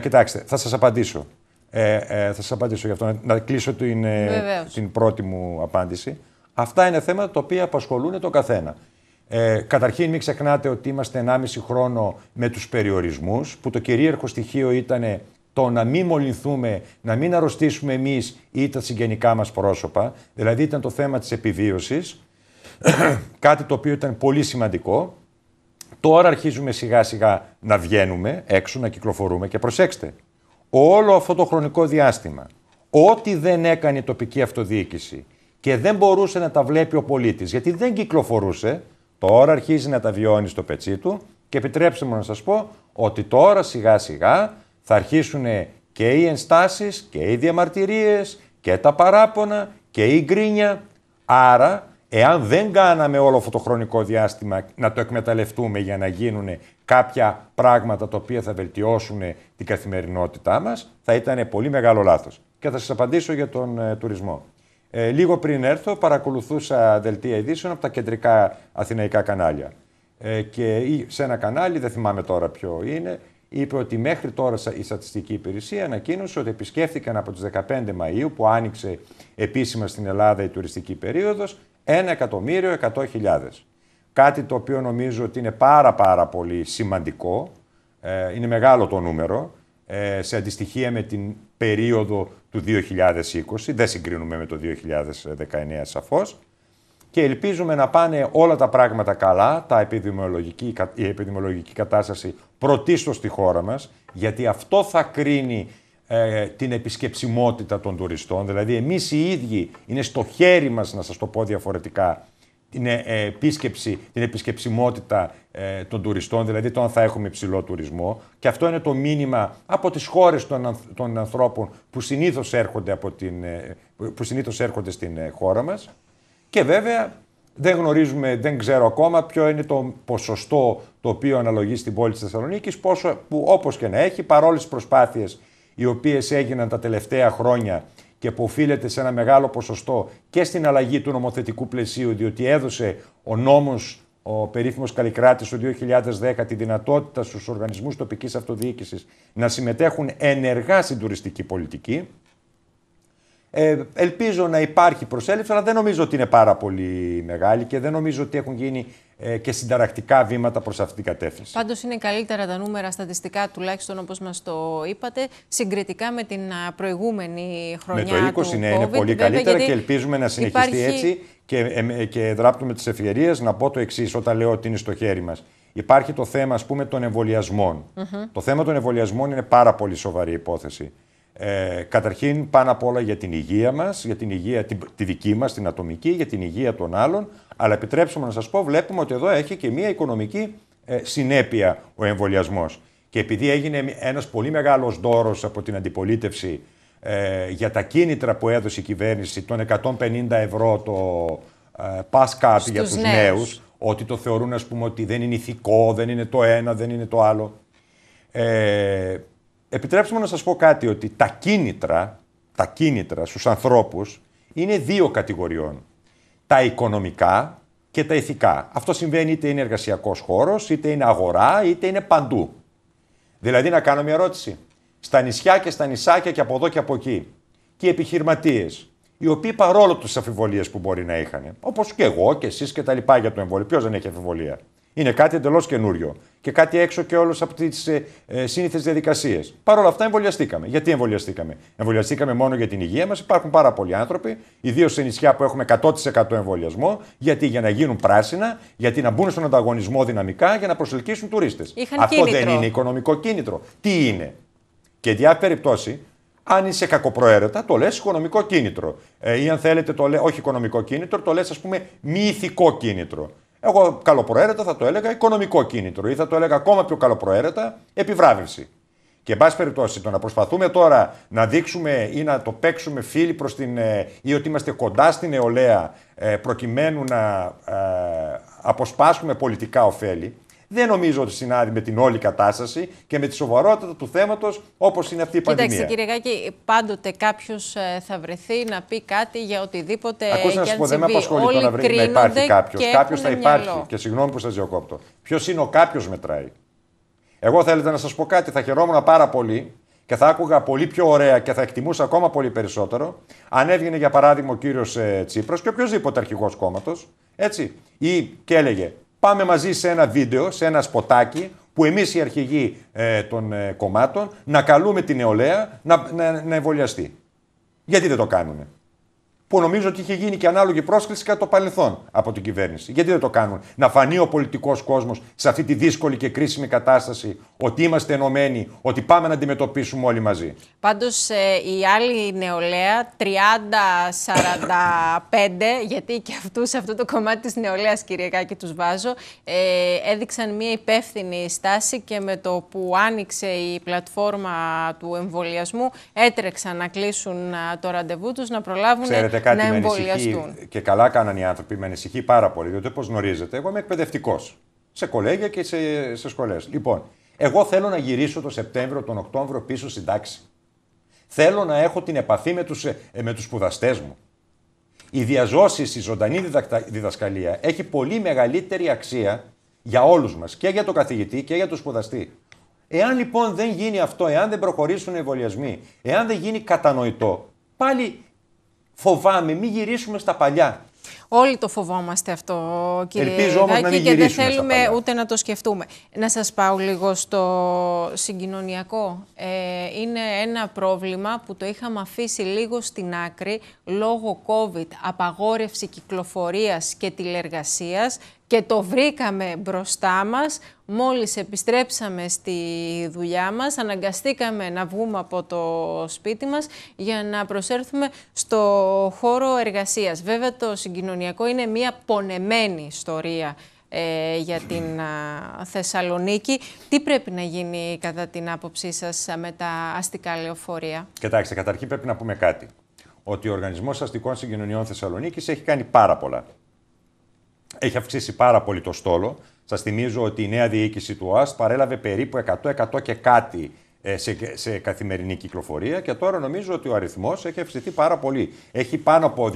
κοιτάξτε, θα σας απαντήσω. Ε, θα σας απαντήσω γι' αυτό, να, να κλείσω την, την πρώτη μου απάντηση. Αυτά είναι θέματα τα οποία απασχολούν τον καθένα. Ε, καταρχήν, μην ξεχνάτε ότι είμαστε 1,5 χρόνο με τους περιορισμούς που το κυρίαρχο στοιχείο ήταν το να μην μολυνθούμε, να μην αρρωστήσουμε εμείς ή τα συγγενικά μας πρόσωπα. Δηλαδή, ήταν το θέμα της επιβίωσης. κάτι το οποίο ήταν πολύ σημαντικό. Τώρα αρχίζουμε σιγά σιγά να βγαίνουμε έξω, να κυκλοφορούμε και προσέξτε, όλο αυτό το χρονικό διάστημα, ό,τι δεν έκανε η τα συγγενικα μας προσωπα δηλαδη ηταν το θεμα της επιβιωσης κατι το οποιο ηταν πολυ σημαντικο τωρα αρχιζουμε σιγα αυτοδιοίκηση και δεν μπορούσε να τα βλέπει ο πολίτης, γιατί δεν κυκλοφορούσε, Τώρα αρχίζει να τα βιώνει στο πετσί του και επιτρέψτε μου να σας πω ότι τώρα σιγά σιγά θα αρχίσουν και οι ενστάσεις και οι διαμαρτυρίες και τα παράπονα και η γκρίνια. Άρα, εάν δεν κάναμε όλο αυτό το χρονικό διάστημα να το εκμεταλλευτούμε για να γίνουν κάποια πράγματα τα οποία θα βελτιώσουν την καθημερινότητά μας, θα ήταν πολύ μεγάλο λάθος. Και θα σας απαντήσω για τον ε, τουρισμό. Ε, λίγο πριν έρθω, παρακολουθούσα δελτία ειδήσεων από τα κεντρικά αθηναϊκά κανάλια. Ε, και σε ένα κανάλι, δεν θυμάμαι τώρα ποιο είναι, είπε ότι μέχρι τώρα η Στατιστική Υπηρεσία ανακοίνωσε ότι επισκέφθηκαν από τις 15 Μαΐου που άνοιξε επίσημα στην Ελλάδα η τουριστική περίοδος χιλιάδες. Κάτι το οποίο νομίζω ότι είναι πάρα πάρα πολύ σημαντικό, ε, είναι μεγάλο το νούμερο, ε, σε αντιστοιχεία με την περίοδο του 2020, δεν συγκρίνουμε με το 2019 σαφώς, και ελπίζουμε να πάνε όλα τα πράγματα καλά, τα επιδημιολογική, η επιδημιολογική κατάσταση πρωτίστως στη χώρα μας, γιατί αυτό θα κρίνει ε, την επισκεψιμότητα των τουριστών. Δηλαδή εμείς οι ίδιοι είναι στο χέρι μας, να σας το πω διαφορετικά, την ε, ε, επίσκεψη, την επισκεψιμότητα ε, των τουριστών, δηλαδή το αν θα έχουμε υψηλό τουρισμό. Και αυτό είναι το μήνυμα από τις χώρες των, ανθρώπων που συνήθως έρχονται, από την, που συνήθως έρχονται στην χώρα μας. Και βέβαια δεν γνωρίζουμε, δεν ξέρω ακόμα ποιο είναι το ποσοστό το οποίο αναλογεί στην πόλη της Θεσσαλονίκης, που όπως και να έχει, παρόλες τις προσπάθειες οι οποίες έγιναν τα τελευταία χρόνια και που οφείλεται σε ένα μεγάλο ποσοστό και στην αλλαγή του νομοθετικού πλαισίου, διότι έδωσε ο νόμος ο περίφημος Καλικράτης το 2010 τη δυνατότητα στους οργανισμούς τοπικής αυτοδιοίκησης να συμμετέχουν ενεργά στην τουριστική πολιτική, ε, ελπίζω να υπάρχει προσέλευση, αλλά δεν νομίζω ότι είναι πάρα πολύ μεγάλη και δεν νομίζω ότι έχουν γίνει ε, και συνταρακτικά βήματα προς αυτή την κατεύθυνση. Πάντως είναι καλύτερα τα νούμερα στατιστικά, τουλάχιστον όπως μας το είπατε, συγκριτικά με την προηγούμενη χρονιά. Με το 20 ναι, είναι πολύ καλύτερα και ελπίζουμε να συνεχιστεί έτσι. Και, ε, και δράπτουμε τις ευκαιρίες να πω το εξής, όταν λέω ότι είναι στο χέρι μας. Υπάρχει το θέμα, ας πούμε, των εμβολιασμών. Το θέμα των εμβολιασμών είναι πάρα πολύ σοβαρή υπόθεση. Ε, καταρχήν, πάνω απ' όλα για την υγεία μας, για την υγεία τη, δική μας, την ατομική, για την υγεία των άλλων. Αλλά επιτρέψτε μου να σας πω, βλέπουμε ότι εδώ έχει και μία οικονομική ε, συνέπεια ο εμβολιασμός. Και επειδή έγινε ένας πολύ μεγάλος δώρος από την αντιπολίτευση ε, για τα κίνητρα που έδωσε η κυβέρνηση των 150 ευρώ το ε, για τους νέους, ότι το θεωρούν ας πούμε ότι δεν είναι ηθικό, δεν είναι το ένα, δεν είναι το άλλο. Ε, Επιτρέψτε μου να σας πω κάτι, ότι τα κίνητρα, τα κίνητρα στους ανθρώπους είναι δύο κατηγοριών. Τα οικονομικά και τα ηθικά. Αυτό συμβαίνει είτε είναι εργασιακός χώρος, είτε είναι αγορά, είτε είναι παντού. Δηλαδή να κάνω μια ερώτηση. Στα νησιά και στα νησάκια και από εδώ και από εκεί. Και οι επιχειρηματίες, οι οποίοι παρόλο τις αφιβολίες που μπορεί να είχαν, Όπως και εγώ και εσείς και τα λοιπά για το εμβόλιο, Ποιος δεν έχει αφιβολία, είναι κάτι εντελώς καινούριο και κάτι έξω και όλος από τις ε, ε, σύνηθες διαδικασίες. Παρ' όλα αυτά, εμβολιαστήκαμε. Γιατί εμβολιαστήκαμε, Εμβολιαστήκαμε μόνο για την υγεία μας. Υπάρχουν πάρα πολλοί άνθρωποι, ιδίως σε νησιά που έχουμε 100% εμβολιασμό, γιατί για να γίνουν πράσινα, γιατί να μπουν στον ανταγωνισμό δυναμικά, για να προσελκύσουν τουρίστες. Αυτό κίνητρο. δεν είναι οικονομικό κίνητρο. Τι είναι. Και για περιπτώσει, αν είσαι κακοπροαίρετα, το λες οικονομικό κίνητρο. Ε, ή αν θέλετε, το όχι οικονομικό κίνητρο, το λες ας πούμε μη κίνητρο. Εγώ καλοπροαίρετα θα το έλεγα οικονομικό κίνητρο ή θα το έλεγα ακόμα πιο καλοπροαίρετα επιβράβευση. Και εν πάση περιπτώσει, το να προσπαθούμε τώρα να δείξουμε ή να το παίξουμε φίλοι προς την, ε, ή ότι είμαστε κοντά στην νεολαία ε, προκειμένου να ε, αποσπάσουμε πολιτικά ωφέλη, δεν νομίζω ότι συνάδει με την όλη κατάσταση και με τη σοβαρότητα του θέματος όπως είναι αυτή η πανδημία. Κοιτάξτε κύριε Γάκη, πάντοτε κάποιος ε, θα βρεθεί να πει κάτι για οτιδήποτε. Ακούστε να σα πω, δεν με απασχολεί το να, βρει, να υπάρχει κάποιο. Κάποιο θα υπάρχει. Μυαλό. Και συγγνώμη που σας διακόπτω. Ποιος είναι ο κάποιος μετράει. Εγώ θέλετε να σας πω κάτι, θα χαιρόμουν πάρα πολύ και θα άκουγα πολύ πιο ωραία και θα εκτιμούσα ακόμα πολύ περισσότερο αν έβγαινε για παράδειγμα ο κύριος ε, Τσίπρας και οποιοδήποτε αρχηγός κόμματος, έτσι, ή και έλεγε πάμε μαζί σε ένα βίντεο, σε ένα σποτάκι, που εμείς οι αρχηγοί ε, των ε, κομμάτων να καλούμε την νεολαία να, να, να εμβολιαστεί. Γιατί δεν το κάνουμε που νομίζω ότι είχε γίνει και ανάλογη πρόσκληση κατά το παρελθόν από την κυβέρνηση. Γιατί δεν το κάνουν. Να φανεί ο πολιτικός κόσμος σε αυτή τη δύσκολη και κρίσιμη κατάσταση ότι είμαστε ενωμένοι, ότι πάμε να αντιμετωπίσουμε όλοι μαζί. Πάντως ε, η άλλη νεολαία, 30-45, γιατί και αυτούς σε αυτό το κομμάτι της νεολαίας, και τους βάζω, ε, έδειξαν μια υπεύθυνη στάση και με το που άνοιξε η πλατφόρμα του εμβολιασμού έτρεξαν να κλείσουν το ραντεβού τους, να προλάβουν. Ξέρετε, ναι, κάτι να με και καλά κάναν οι άνθρωποι, με ανησυχεί πάρα πολύ, διότι όπως γνωρίζετε, εγώ είμαι εκπαιδευτικός σε κολέγια και σε, σε σχολές. Λοιπόν, εγώ θέλω να γυρίσω το Σεπτέμβριο, τον Οκτώβριο πίσω στην τάξη. Θέλω να έχω την επαφή με τους ε, σπουδαστές μου. Η διαζώση στη ζωντανή διδασκαλία έχει πολύ μεγαλύτερη αξία για όλους μας και για τον καθηγητή και για τον σπουδαστή. Εάν λοιπόν δεν γίνει αυτό, εάν δεν προχωρήσουν οι εμβολιασμοί, εάν δεν γίνει κατανοητό, πάλι Φοβάμαι, μην γυρίσουμε στα παλιά. Όλοι το φοβόμαστε αυτό, κύριε Ελπίζω όμως να και δεν θέλουμε ούτε να το σκεφτούμε. Να σας πάω λίγο στο συγκοινωνιακό. Ε, είναι ένα πρόβλημα που το είχαμε αφήσει λίγο στην άκρη λόγω COVID, απαγόρευση κυκλοφορίας και τηλεργασίας και το βρήκαμε μπροστά μας. Μόλις επιστρέψαμε στη δουλειά μας, αναγκαστήκαμε να βγούμε από το σπίτι μας για να προσέρθουμε στο χώρο εργασίας. Βέβαια το συγκοινωνιακό είναι μια πονεμένη ιστορία ε, για την Θεσσαλονίκη. Τι πρέπει να γίνει κατά την άποψή σας με τα αστικά λεωφορεία. Κοιτάξτε, καταρχήν πρέπει να πούμε κάτι. Ότι ο Οργανισμός Αστικών Συγκοινωνιών Θεσσαλονίκης έχει κάνει πάρα πολλά. Έχει αυξήσει πάρα πολύ το στόλο. Σας θυμίζω ότι η νέα διοίκηση του ΟΑΣ παρέλαβε περίπου 100-100 και κάτι ε, σε, καθημερινή κυκλοφορία και τώρα νομίζω ότι ο αριθμός έχει αυξηθεί πάρα πολύ. Έχει πάνω από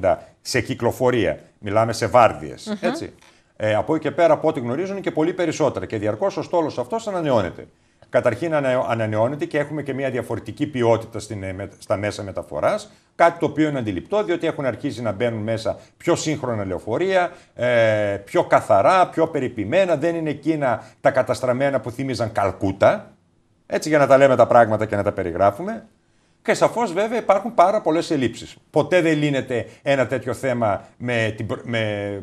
250 σε κυκλοφορία. Μιλάμε σε βάρδιες. Ε, από εκεί και πέρα, από ό,τι γνωρίζουν, και πολύ περισσότερα. Και διαρκώς ο στόλος αυτός ανανεώνεται. Καταρχήν ανανεώνεται και έχουμε και μια διαφορετική ποιότητα ε, στα μέσα μεταφοράς. Κάτι το οποίο είναι αντιληπτό, διότι έχουν αρχίσει να μπαίνουν μέσα πιο σύγχρονα λεωφορεία, ε, πιο καθαρά, πιο περιποιημένα. Δεν είναι εκείνα τα καταστραμμένα που θύμιζαν Καλκούτα. Έτσι, για να τα λέμε τα πράγματα και να τα περιγράφουμε. Και σαφώς βέβαια υπάρχουν πάρα πολλές ελλείψεις. Ποτέ δεν λύνεται ένα τέτοιο θέμα με, με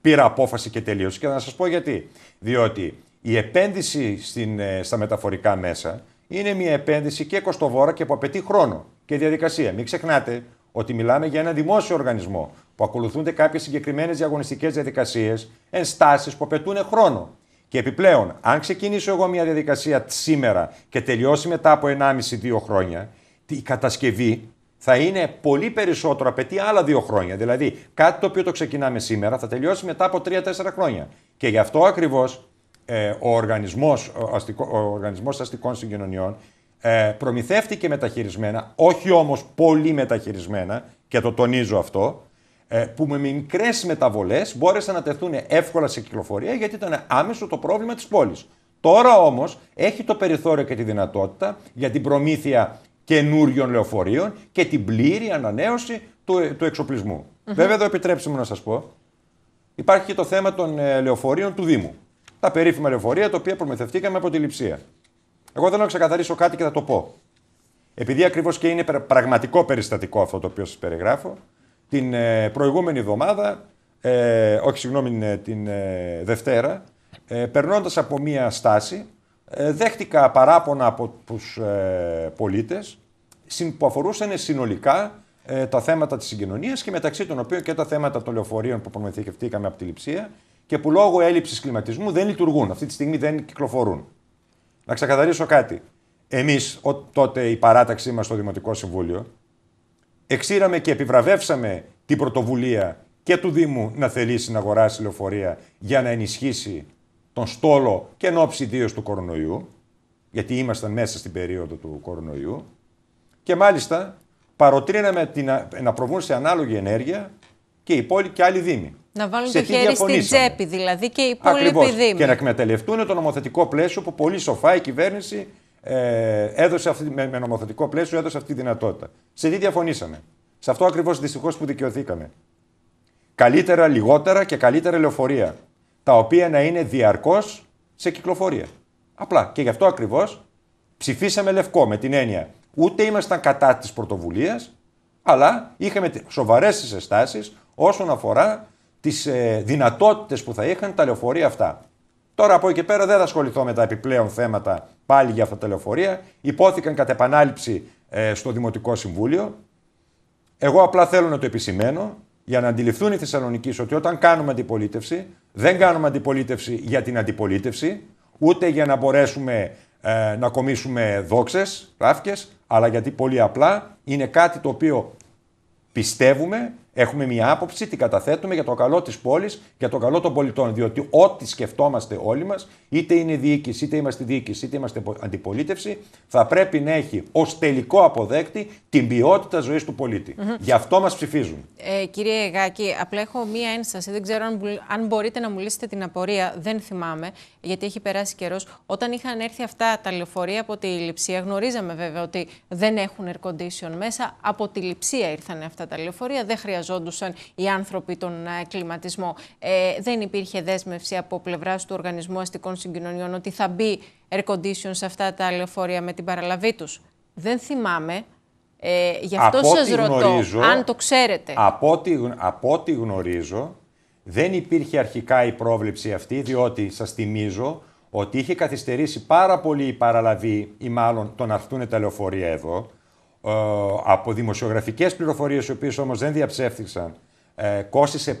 πήρα απόφαση και τελείωση. Και να σας πω γιατί. Διότι η επένδυση στην, ε, στα μεταφορικά μέσα είναι μια επένδυση και κοστοβόρα και που απαιτεί χρόνο και διαδικασία. Μην ξεχνάτε ότι μιλάμε για ένα δημόσιο οργανισμό που ακολουθούνται κάποιες συγκεκριμένες διαγωνιστικές διαδικασίες, ενστάσεις που απαιτούν χρόνο. Και επιπλέον, αν ξεκινήσω εγώ μια διαδικασία σήμερα και τελειώσει μετά από 1,5-2 χρόνια, η κατασκευή θα είναι πολύ περισσότερο, απαιτεί άλλα 2 χρόνια. Δηλαδή, κάτι το οποίο το ξεκινάμε σήμερα θα τελειώσει μετά από 3-4 χρόνια. Και γι' αυτό ακριβώς ε, ο, οργανισμός, ο, αστικό, ο Οργανισμός Αστικών Συγκοινωνιών ε, προμηθεύτηκε μεταχειρισμένα, όχι όμως πολύ μεταχειρισμένα, και το τονίζω αυτό, ε, που με μικρές μεταβολές μπόρεσαν να τεθούν εύκολα σε κυκλοφορία γιατί ήταν άμεσο το πρόβλημα της πόλης. Τώρα όμως έχει το περιθώριο και τη δυνατότητα για την προμήθεια καινούριων λεωφορείων και την πλήρη ανανέωση του, του εξοπλισμου Βέβαια εδώ επιτρέψτε μου να σας πω, υπάρχει και το θέμα των ε, λεωφορείων του Δήμου. Τα περίφημα λεωφορεία τα οποία προμηθευτήκαμε από τη λειψεία. Εγώ δεν να ξεκαθαρίσω κάτι και θα το πω. Επειδή ακριβώς και είναι πραγματικό περιστατικό αυτό το οποίο σας περιγράφω, την ε, προηγούμενη εβδομάδα, ε, όχι συγγνώμη, την ε, ε, Δευτέρα, ε, περνώντας από μία στάση, ε, δέχτηκα παράπονα από τους ε, πολίτες που αφορούσαν συνολικά τα θέματα της συγκοινωνίας και μεταξύ των οποίων και τα θέματα των λεωφορείων που προμηθευτήκαμε από τη ληψία και που λόγω έλλειψης κλιματισμού δεν λειτουργούν. Αυτή τη στιγμή δεν κυκλοφορούν. Να ξεκαθαρίσω κάτι. Εμείς, τότε η παράταξή μας στο Δημοτικό Συμβούλιο, εξήραμε και επιβραβεύσαμε την πρωτοβουλία και του Δήμου να θελήσει να αγοράσει λεωφορεία για να ενισχύσει τον στόλο και εν ώψη του κορονοϊού, γιατί ήμασταν μέσα στην περίοδο του κορονοϊού. Και μάλιστα παροτρύναμε να προβούν σε ανάλογη ενέργεια και οι πόλοι και άλλοι Δήμοι. Να βάλουν το χέρι στην τσέπη δηλαδή και οι υπόλοιποι Και να εκμεταλλευτούν το νομοθετικό πλαίσιο που πολύ σοφά η κυβέρνηση ε, έδωσε αυτή, με, με νομοθετικό πλαίσιο έδωσε αυτή τη δυνατότητα. Σε τι διαφωνήσαμε. Σε αυτό ακριβώς δυστυχώς που δικαιωθήκαμε. Καλύτερα λιγότερα και καλύτερα λεωφορεία. Τα οποία να είναι διαρκώς σε κυκλοφορία. Απλά και γι' αυτό ακριβώς ψηφίσαμε λευκό με την έννοια ούτε ήμασταν κατά της πρωτοβουλίας, αλλά είχαμε σοβαρές συστάσεις όσον αφορά τις ε, δυνατότητες που θα είχαν τα λεωφορεία αυτά. Τώρα από εκεί και πέρα δεν θα ασχοληθώ με τα επιπλέον θέματα πάλι για αυτά τα λεωφορεία. Υπόθηκαν κατά επανάληψη ε, στο Δημοτικό Συμβούλιο. Εγώ απλά θέλω να το επισημαίνω για να αντιληφθούν οι Θεσσαλονικοί ότι όταν κάνουμε αντιπολίτευση, δεν κάνουμε αντιπολίτευση για την αντιπολίτευση, ούτε για να μπορέσουμε ε, να κομίσουμε δόξες, ράφκες, αλλά γιατί πολύ απλά είναι κάτι το οποίο πιστεύουμε Έχουμε μια άποψη, την καταθέτουμε για το καλό της πόλης, για το καλό των πολιτών. Διότι ό,τι σκεφτόμαστε όλοι μας, είτε είναι διοίκηση, είτε είμαστε διοίκηση, είτε είμαστε αντιπολίτευση, θα πρέπει να έχει ως τελικό αποδέκτη την ποιότητα ζωής του πολίτη. Mm-hmm. Γι' αυτό μας ψηφίζουν. Ε, κύριε Γάκη, απλά έχω μία ένσταση. Δεν ξέρω αν, αν μπορείτε να μου λύσετε την απορία. Δεν θυμάμαι, γιατί έχει περάσει καιρός. Όταν είχαν έρθει αυτά τα λεωφορεία από τη Λιψία, γνωρίζαμε βέβαια ότι δεν έχουν air condition μέσα. Από τη Λιψία ήρθαν αυτά τα λεωφορεία, δεν χρειαζόταν χρειαζόντουσαν οι άνθρωποι τον ε, κλιματισμό. Ε, δεν υπήρχε δέσμευση από πλευράς του Οργανισμού Αστικών Συγκοινωνιών ότι θα μπει air condition σε αυτά τα λεωφορεία με την παραλαβή τους. Δεν θυμάμαι. Ε, γι' αυτό σα ρωτώ, αν το ξέρετε. Από ό,τι, από γνωρίζω, δεν υπήρχε αρχικά η πρόβλεψη αυτή, διότι σας θυμίζω ότι είχε καθυστερήσει πάρα πολύ η παραλαβή, ή μάλλον το να έρθουν τα λεωφορεία εδώ. Ε, από δημοσιογραφικές πληροφορίες, οι οποίες όμως δεν διαψεύθηκαν, ε,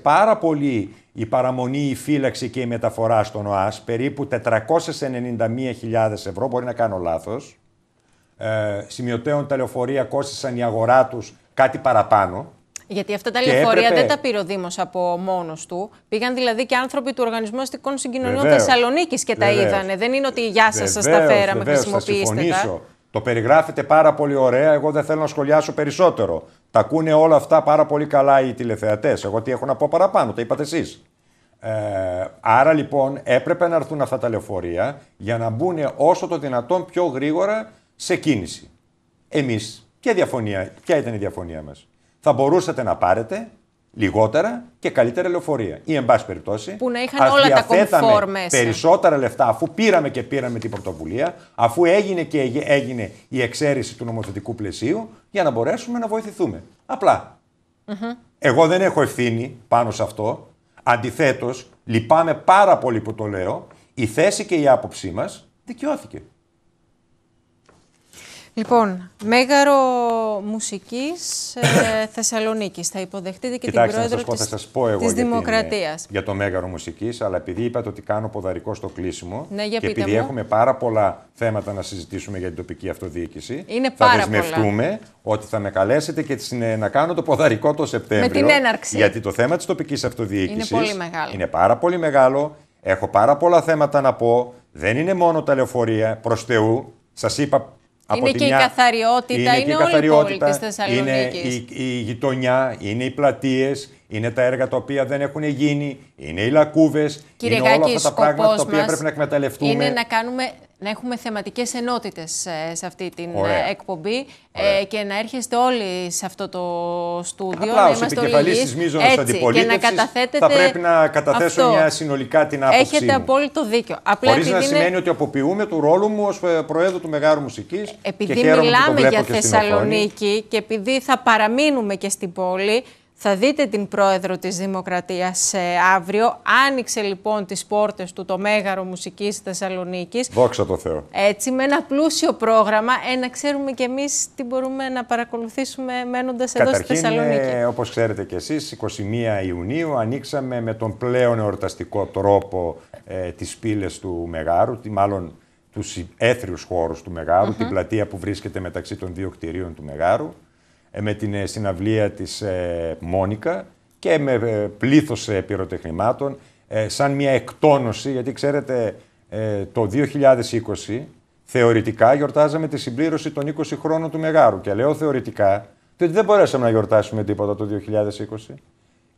πάρα πολύ η παραμονή, η φύλαξη και η μεταφορά στον ΟΑΣ, περίπου 491.000 ευρώ, μπορεί να κάνω λάθος. Ε, σημειωτέων τα λεωφορεία κόστησαν η αγορά τους κάτι παραπάνω. Γιατί αυτά τα λεωφορεία δεν τα πήρε ο Δήμος από μόνος του. Πήγαν δηλαδή και άνθρωποι του Οργανισμού Αστικών Συγκοινωνιών Θεσσαλονίκης και τα είδανε. Δεν είναι ότι γεια σας, σας τα φέραμε, χρησιμοποιήστε τα. Το περιγράφετε πάρα πολύ ωραία. Εγώ δεν θέλω να σχολιάσω περισσότερο. Τα ακούνε όλα αυτά πάρα πολύ καλά οι τηλεθεατές. Εγώ τι έχω να πω παραπάνω, τα είπατε εσείς. Ε, άρα λοιπόν έπρεπε να έρθουν αυτά τα λεωφορεία για να μπουν όσο το δυνατόν πιο γρήγορα σε κίνηση. Εμείς, ποια διαφωνία, ποια ήταν η διαφωνία μας. Θα μπορούσατε να πάρετε λιγότερα και καλύτερα λεωφορεία. Ή, εν πάση περιπτώσει, που να είχαν όλα τα Περισσότερα λεφτά, αφού πήραμε και πήραμε την πρωτοβουλία, αφού έγινε και έγινε η εξαίρεση του νομοθετικού πλαισίου, για να μπορέσουμε να βοηθηθούμε. Εγώ δεν έχω ευθύνη πάνω σε αυτό. Αντιθέτως, λυπάμαι πάρα πολύ που το λέω. Η θέση και η άποψή μας δικαιώθηκε. Λοιπόν, μέγαρο μουσικής ε, Θεσσαλονίκης. Θα υποδεχτείτε και την πρόεδρο τη σας Για το μέγαρο μουσικής, αλλά επειδή είπατε ότι κάνω ποδαρικό στο κλείσιμο ναι, για και επειδή μου. έχουμε πάρα πολλά θέματα να συζητήσουμε για την τοπική αυτοδιοίκηση, Είναι θα δεσμευτούμε ότι θα με καλέσετε και να κάνω το ποδαρικό το Σεπτέμβριο. Με την έναρξη. Γιατί το θέμα της τοπικής αυτοδιοίκηση είναι, πολύ μεγάλο. είναι πάρα πολύ μεγάλο. Έχω πάρα πολλά θέματα να πω. Δεν είναι μόνο τα λεωφορεία προς Θεού. Σας είπα είναι, και η καθαριότητα, είναι, είναι οι η καθαριότητα, είναι, η είναι η, γειτονιά, είναι οι πλατείες, είναι τα έργα τα οποία δεν έχουν γίνει, είναι οι λακκούβες, είναι όλα αυτά τα πράγματα τα οποία πρέπει να εκμεταλλευτούμε. Είναι να κάνουμε να έχουμε θεματικές ενότητες ε, σε αυτή την ε, εκπομπή ε, και να έρχεστε όλοι σε αυτό το στούντιο. Απλά ως επικεφαλής της μείζωνος αντιπολίτευσης θα πρέπει να καταθέσω μια συνολικά την άποψή Έχετε απόλυτο δίκιο. Απλά Χωρίς να σημαίνει ότι αποποιούμε του ρόλου μου ως Προέδρου του Μεγάρου Μουσικής. Επειδή μιλάμε για Θεσσαλονίκη και επειδή θα παραμείνουμε και στην πόλη, θα δείτε την πρόεδρο της Δημοκρατίας ε, αύριο. Άνοιξε λοιπόν τις πόρτες του το Μέγαρο Μουσικής Θεσσαλονίκης. Δόξα το Θεώ. Έτσι, με ένα πλούσιο πρόγραμμα, ε, να ξέρουμε κι εμείς τι μπορούμε να παρακολουθήσουμε μένοντας εδώ στη Θεσσαλονίκη. Ε, όπως ξέρετε κι εσείς, 21 Ιουνίου ανοίξαμε με τον πλέον εορταστικό τρόπο ε, τις πύλες του Μεγάρου, τι, μάλλον τους έθριους χώρους του Μεγάρου, την πλατεία που βρίσκεται μεταξύ των δύο κτηρίων του Μεγάρου. Ε, με την ε, συναυλία της ε, Μόνικα και με πλήθος πυροτεχνημάτων, σαν μια εκτόνωση, γιατί ξέρετε το 2020 θεωρητικά γιορτάζαμε τη συμπλήρωση των 20 χρόνων του Μεγάρου και λέω θεωρητικά, διότι δεν μπορέσαμε να γιορτάσουμε τίποτα το 2020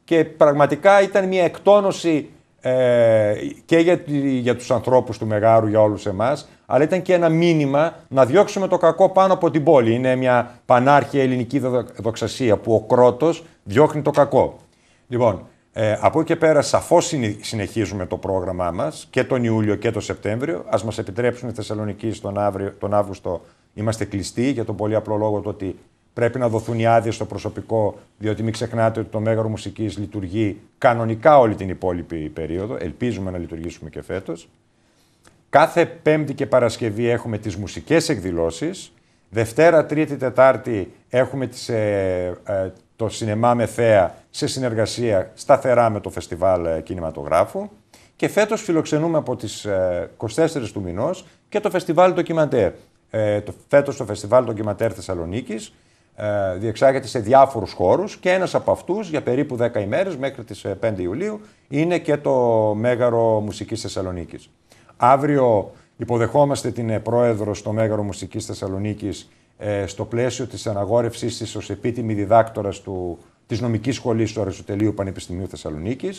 και πραγματικά ήταν μια εκτόνωση και για, για τους ανθρώπους του Μεγάρου, για όλους εμάς, αλλά ήταν και ένα μήνυμα να διώξουμε το κακό πάνω από την πόλη. Είναι μια πανάρχια ελληνική δοξασία που ο κρότος διώχνει το κακό. Λοιπόν, ε, από εκεί και πέρα σαφώς συνεχίζουμε το πρόγραμμά μας και τον Ιούλιο και τον Σεπτέμβριο. Ας μας επιτρέψουν οι Θεσσαλονίκοι στον τον Αύγουστο είμαστε κλειστοί για τον πολύ απλό λόγο το ότι πρέπει να δοθούν οι άδειες στο προσωπικό, διότι μην ξεχνάτε ότι το Μέγαρο Μουσικής λειτουργεί κανονικά όλη την υπόλοιπη περίοδο. Ελπίζουμε να λειτουργήσουμε και φέτος. Κάθε Πέμπτη και Παρασκευή έχουμε τις μουσικές εκδηλώσεις. Δευτέρα, Τρίτη, Τετάρτη έχουμε τις, ε, ε, το σινεμά με θέα σε συνεργασία σταθερά με το Φεστιβάλ ε, Κινηματογράφου. Και φέτος φιλοξενούμε από τις 24 του μηνός και το Φεστιβάλ Ντοκιμαντέρ. Ε, το, φέτος το Φεστιβάλ Ντοκιμαντέρ Θεσσαλονίκης ε, διεξάγεται σε διάφορους χώρους και ένας από αυτούς για περίπου 10 ημέρες μέχρι τις 5 Ιουλίου είναι και το Μέγαρο Μουσικής Θεσσαλονίκης. Αύριο υποδεχόμαστε την ε, πρόεδρο στο Μέγαρο Μουσικής Θεσσαλονίκης ε, στο πλαίσιο της αναγόρευσής της ως επίτιμη διδάκτορας, τη της νομικής σχολής του Αριστοτελείου Πανεπιστημίου Θεσσαλονίκης,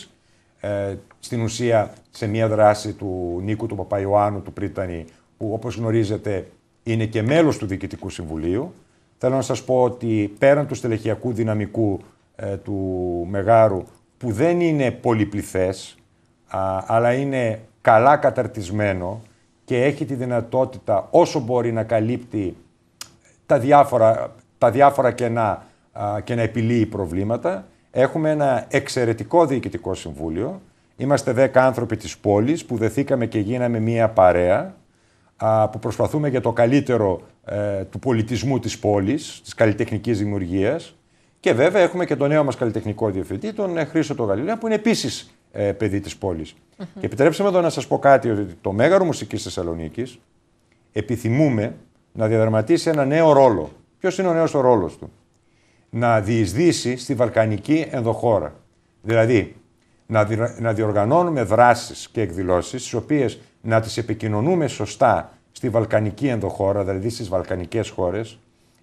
ε, στην ουσία σε μια δράση του Νίκου του Παπαϊωάννου του Πρίτανη που όπως γνωρίζετε είναι και μέλος του Διοικητικού Συμβουλίου. Θέλω να σας πω ότι πέραν του στελεχειακού δυναμικού του Μεγάρου που δεν είναι πολυπληθές αλλά είναι καλά καταρτισμένο και έχει τη δυνατότητα όσο μπορεί να καλύπτει τα διάφορα, τα διάφορα κενά και να επιλύει προβλήματα. Έχουμε ένα εξαιρετικό διοικητικό συμβούλιο. Είμαστε 10 άνθρωποι της πόλης που δεθήκαμε και γίναμε μία παρέα που προσπαθούμε για το καλύτερο ε, του πολιτισμού της πόλης, της καλλιτεχνικής δημιουργίας. Και βέβαια έχουμε και τον νέο μας καλλιτεχνικό διευθυντή, τον ε, Χρήστο το που είναι επίσης ε, παιδί της πολη Και επιτρέψτε με εδώ να σας πω κάτι, ότι το μέγαρο μουσικής Θεσσαλονίκης επιθυμούμε να διαδραματίσει ένα νέο ρόλο. Ποιος είναι ο νέος ρόλος του, Να διεισδύσει στη βαλκανική ενδοχώρα. Δηλαδή, να, να διοργανώνουμε δράσεις και εκδηλώσεις, τι οποίες να τις επικοινωνούμε σωστά στη βαλκανική ενδοχώρα, δηλαδή στις βαλκανικές χώρες,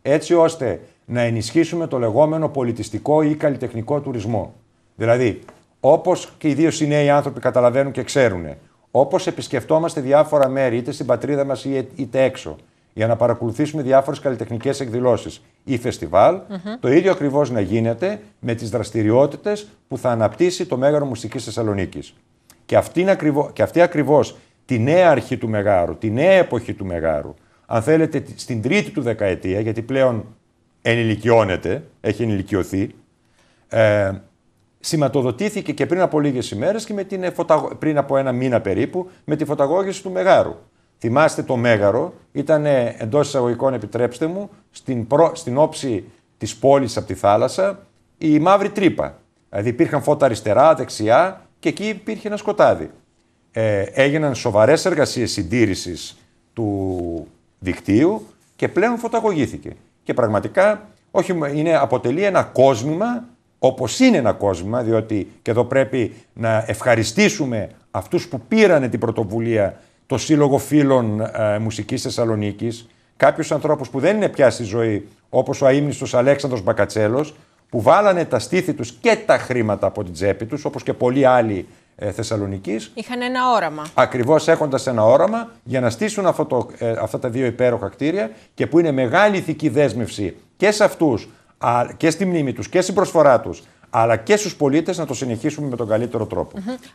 έτσι ώστε να ενισχύσουμε το λεγόμενο πολιτιστικό ή καλλιτεχνικό τουρισμό. Δηλαδή, Όπως και ιδίω οι νέοι άνθρωποι καταλαβαίνουν και ξέρουν, όπως επισκεφτόμαστε διάφορα μέρη, είτε στην πατρίδα μας ε, είτε έξω, για να παρακολουθήσουμε διάφορες καλλιτεχνικές εκδηλώσεις ή φεστιβάλ, mm-hmm. το ίδιο ακριβώς να γίνεται με τις δραστηριότητες που θα αναπτύσσει το Μέγαρο Μουσικής Θεσσαλονίκης. Και αυτή, ακριβώς, και αυτή τη νέα αρχή του Μεγάρου, τη νέα εποχή του Μεγάρου, αν θέλετε στην τρίτη του δεκαετία, γιατί πλέον ενηλικιώνεται, έχει ενηλικιωθεί, ε, σηματοδοτήθηκε και πριν από λίγες ημέρες και με την πριν από ένα μήνα περίπου με τη φωταγώγηση του Μεγάρου. Θυμάστε το Μέγαρο, ήταν εντός εισαγωγικών επιτρέψτε μου, στην, προ... στην όψη της πόλης από τη θάλασσα, η μαύρη τρύπα. Δηλαδή υπήρχαν φώτα αριστερά, δεξιά και εκεί υπήρχε ένα σκοτάδι. Ε, έγιναν σοβαρές εργασίες συντήρησης του δικτύου και πλέον φωταγωγήθηκε. Και πραγματικά όχι, είναι, αποτελεί ένα κόσμημα όπως είναι ένα κόσμημα, διότι και εδώ πρέπει να ευχαριστήσουμε αυτούς που πήραν την πρωτοβουλία, το Σύλλογο Φίλων ε, Μουσικής Θεσσαλονίκης, κάποιους ανθρώπους που δεν είναι πια στη ζωή, όπως ο αίμνητο Αλέξανδρος Μπακατσέλος, που βάλανε τα στήθη τους και τα χρήματα από την τσέπη τους, όπως και πολλοί άλλοι ε, Θεσσαλονίκης. Είχαν ένα όραμα. Ακριβώς έχοντας ένα όραμα για να στήσουν αυτό το, ε, αυτά τα δύο υπέροχα κτίρια και που είναι μεγάλη ηθική δέσμευση και σε αυτούς και στη μνήμη τους και στην προσφορά τους, αλλά και στους πολίτες να το συνεχίσουμε με τον καλύτερο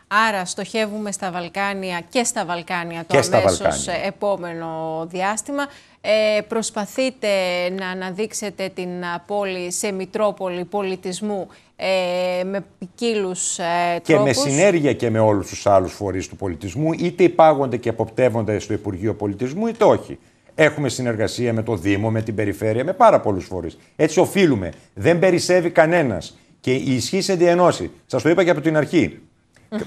Άρα, στοχεύουμε στα Βαλκάνια και στα Βαλκάνια το αμέσω επόμενο διάστημα. Ε, προσπαθείτε να αναδείξετε την πόλη σε Μητρόπολη πολιτισμού ε, με ποικίλους ε, Και με συνέργεια και με όλους τους άλλους φορείς του πολιτισμού, είτε υπάγονται και αποπτεύονται στο Υπουργείο Πολιτισμού, είτε όχι. Έχουμε συνεργασία με το Δήμο, με την Περιφέρεια, με πάρα πολλούς φορείς. Έτσι οφείλουμε. Δεν περισσεύει κανένας. Και η σε ενώση, σας το είπα και από την αρχή,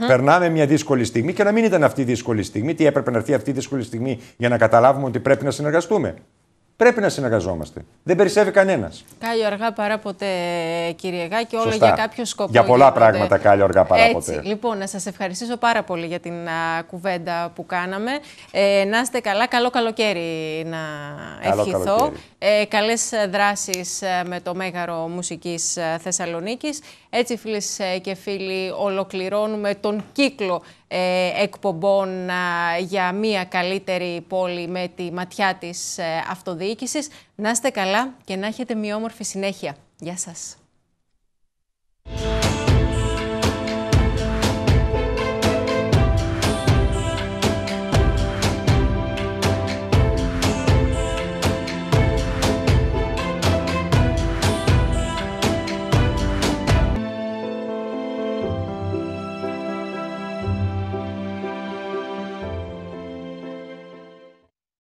Περνάμε μια δύσκολη στιγμή και να μην ήταν αυτή η δύσκολη στιγμή. Τι έπρεπε να έρθει αυτή η δύσκολη στιγμή για να καταλάβουμε ότι πρέπει να συνεργαστούμε. Πρέπει να συνεργαζόμαστε. Δεν περισσεύει κανένας. Κάλιο αργά παρά ποτέ, κύριε Γάκη, όλα για κάποιο σκοπό. Για πολλά πράγματα κάλιο αργά παρά Έτσι. ποτέ. Λοιπόν, να σας ευχαριστήσω πάρα πολύ για την κουβέντα που κάναμε. Ε, να είστε καλά. Καλό καλοκαίρι να Καλό ευχηθώ. Ε, καλές δράσεις ε, με το Μέγαρο μουσικής ε, Θεσσαλονίκης. Έτσι φίλες ε, και φίλοι ολοκληρώνουμε τον κύκλο ε, εκπομπών για μια καλύτερη πόλη με τη ματιά της ε, αυτοδιοίκησης. Να είστε καλά και να έχετε μια όμορφη συνέχεια. Γεια σας.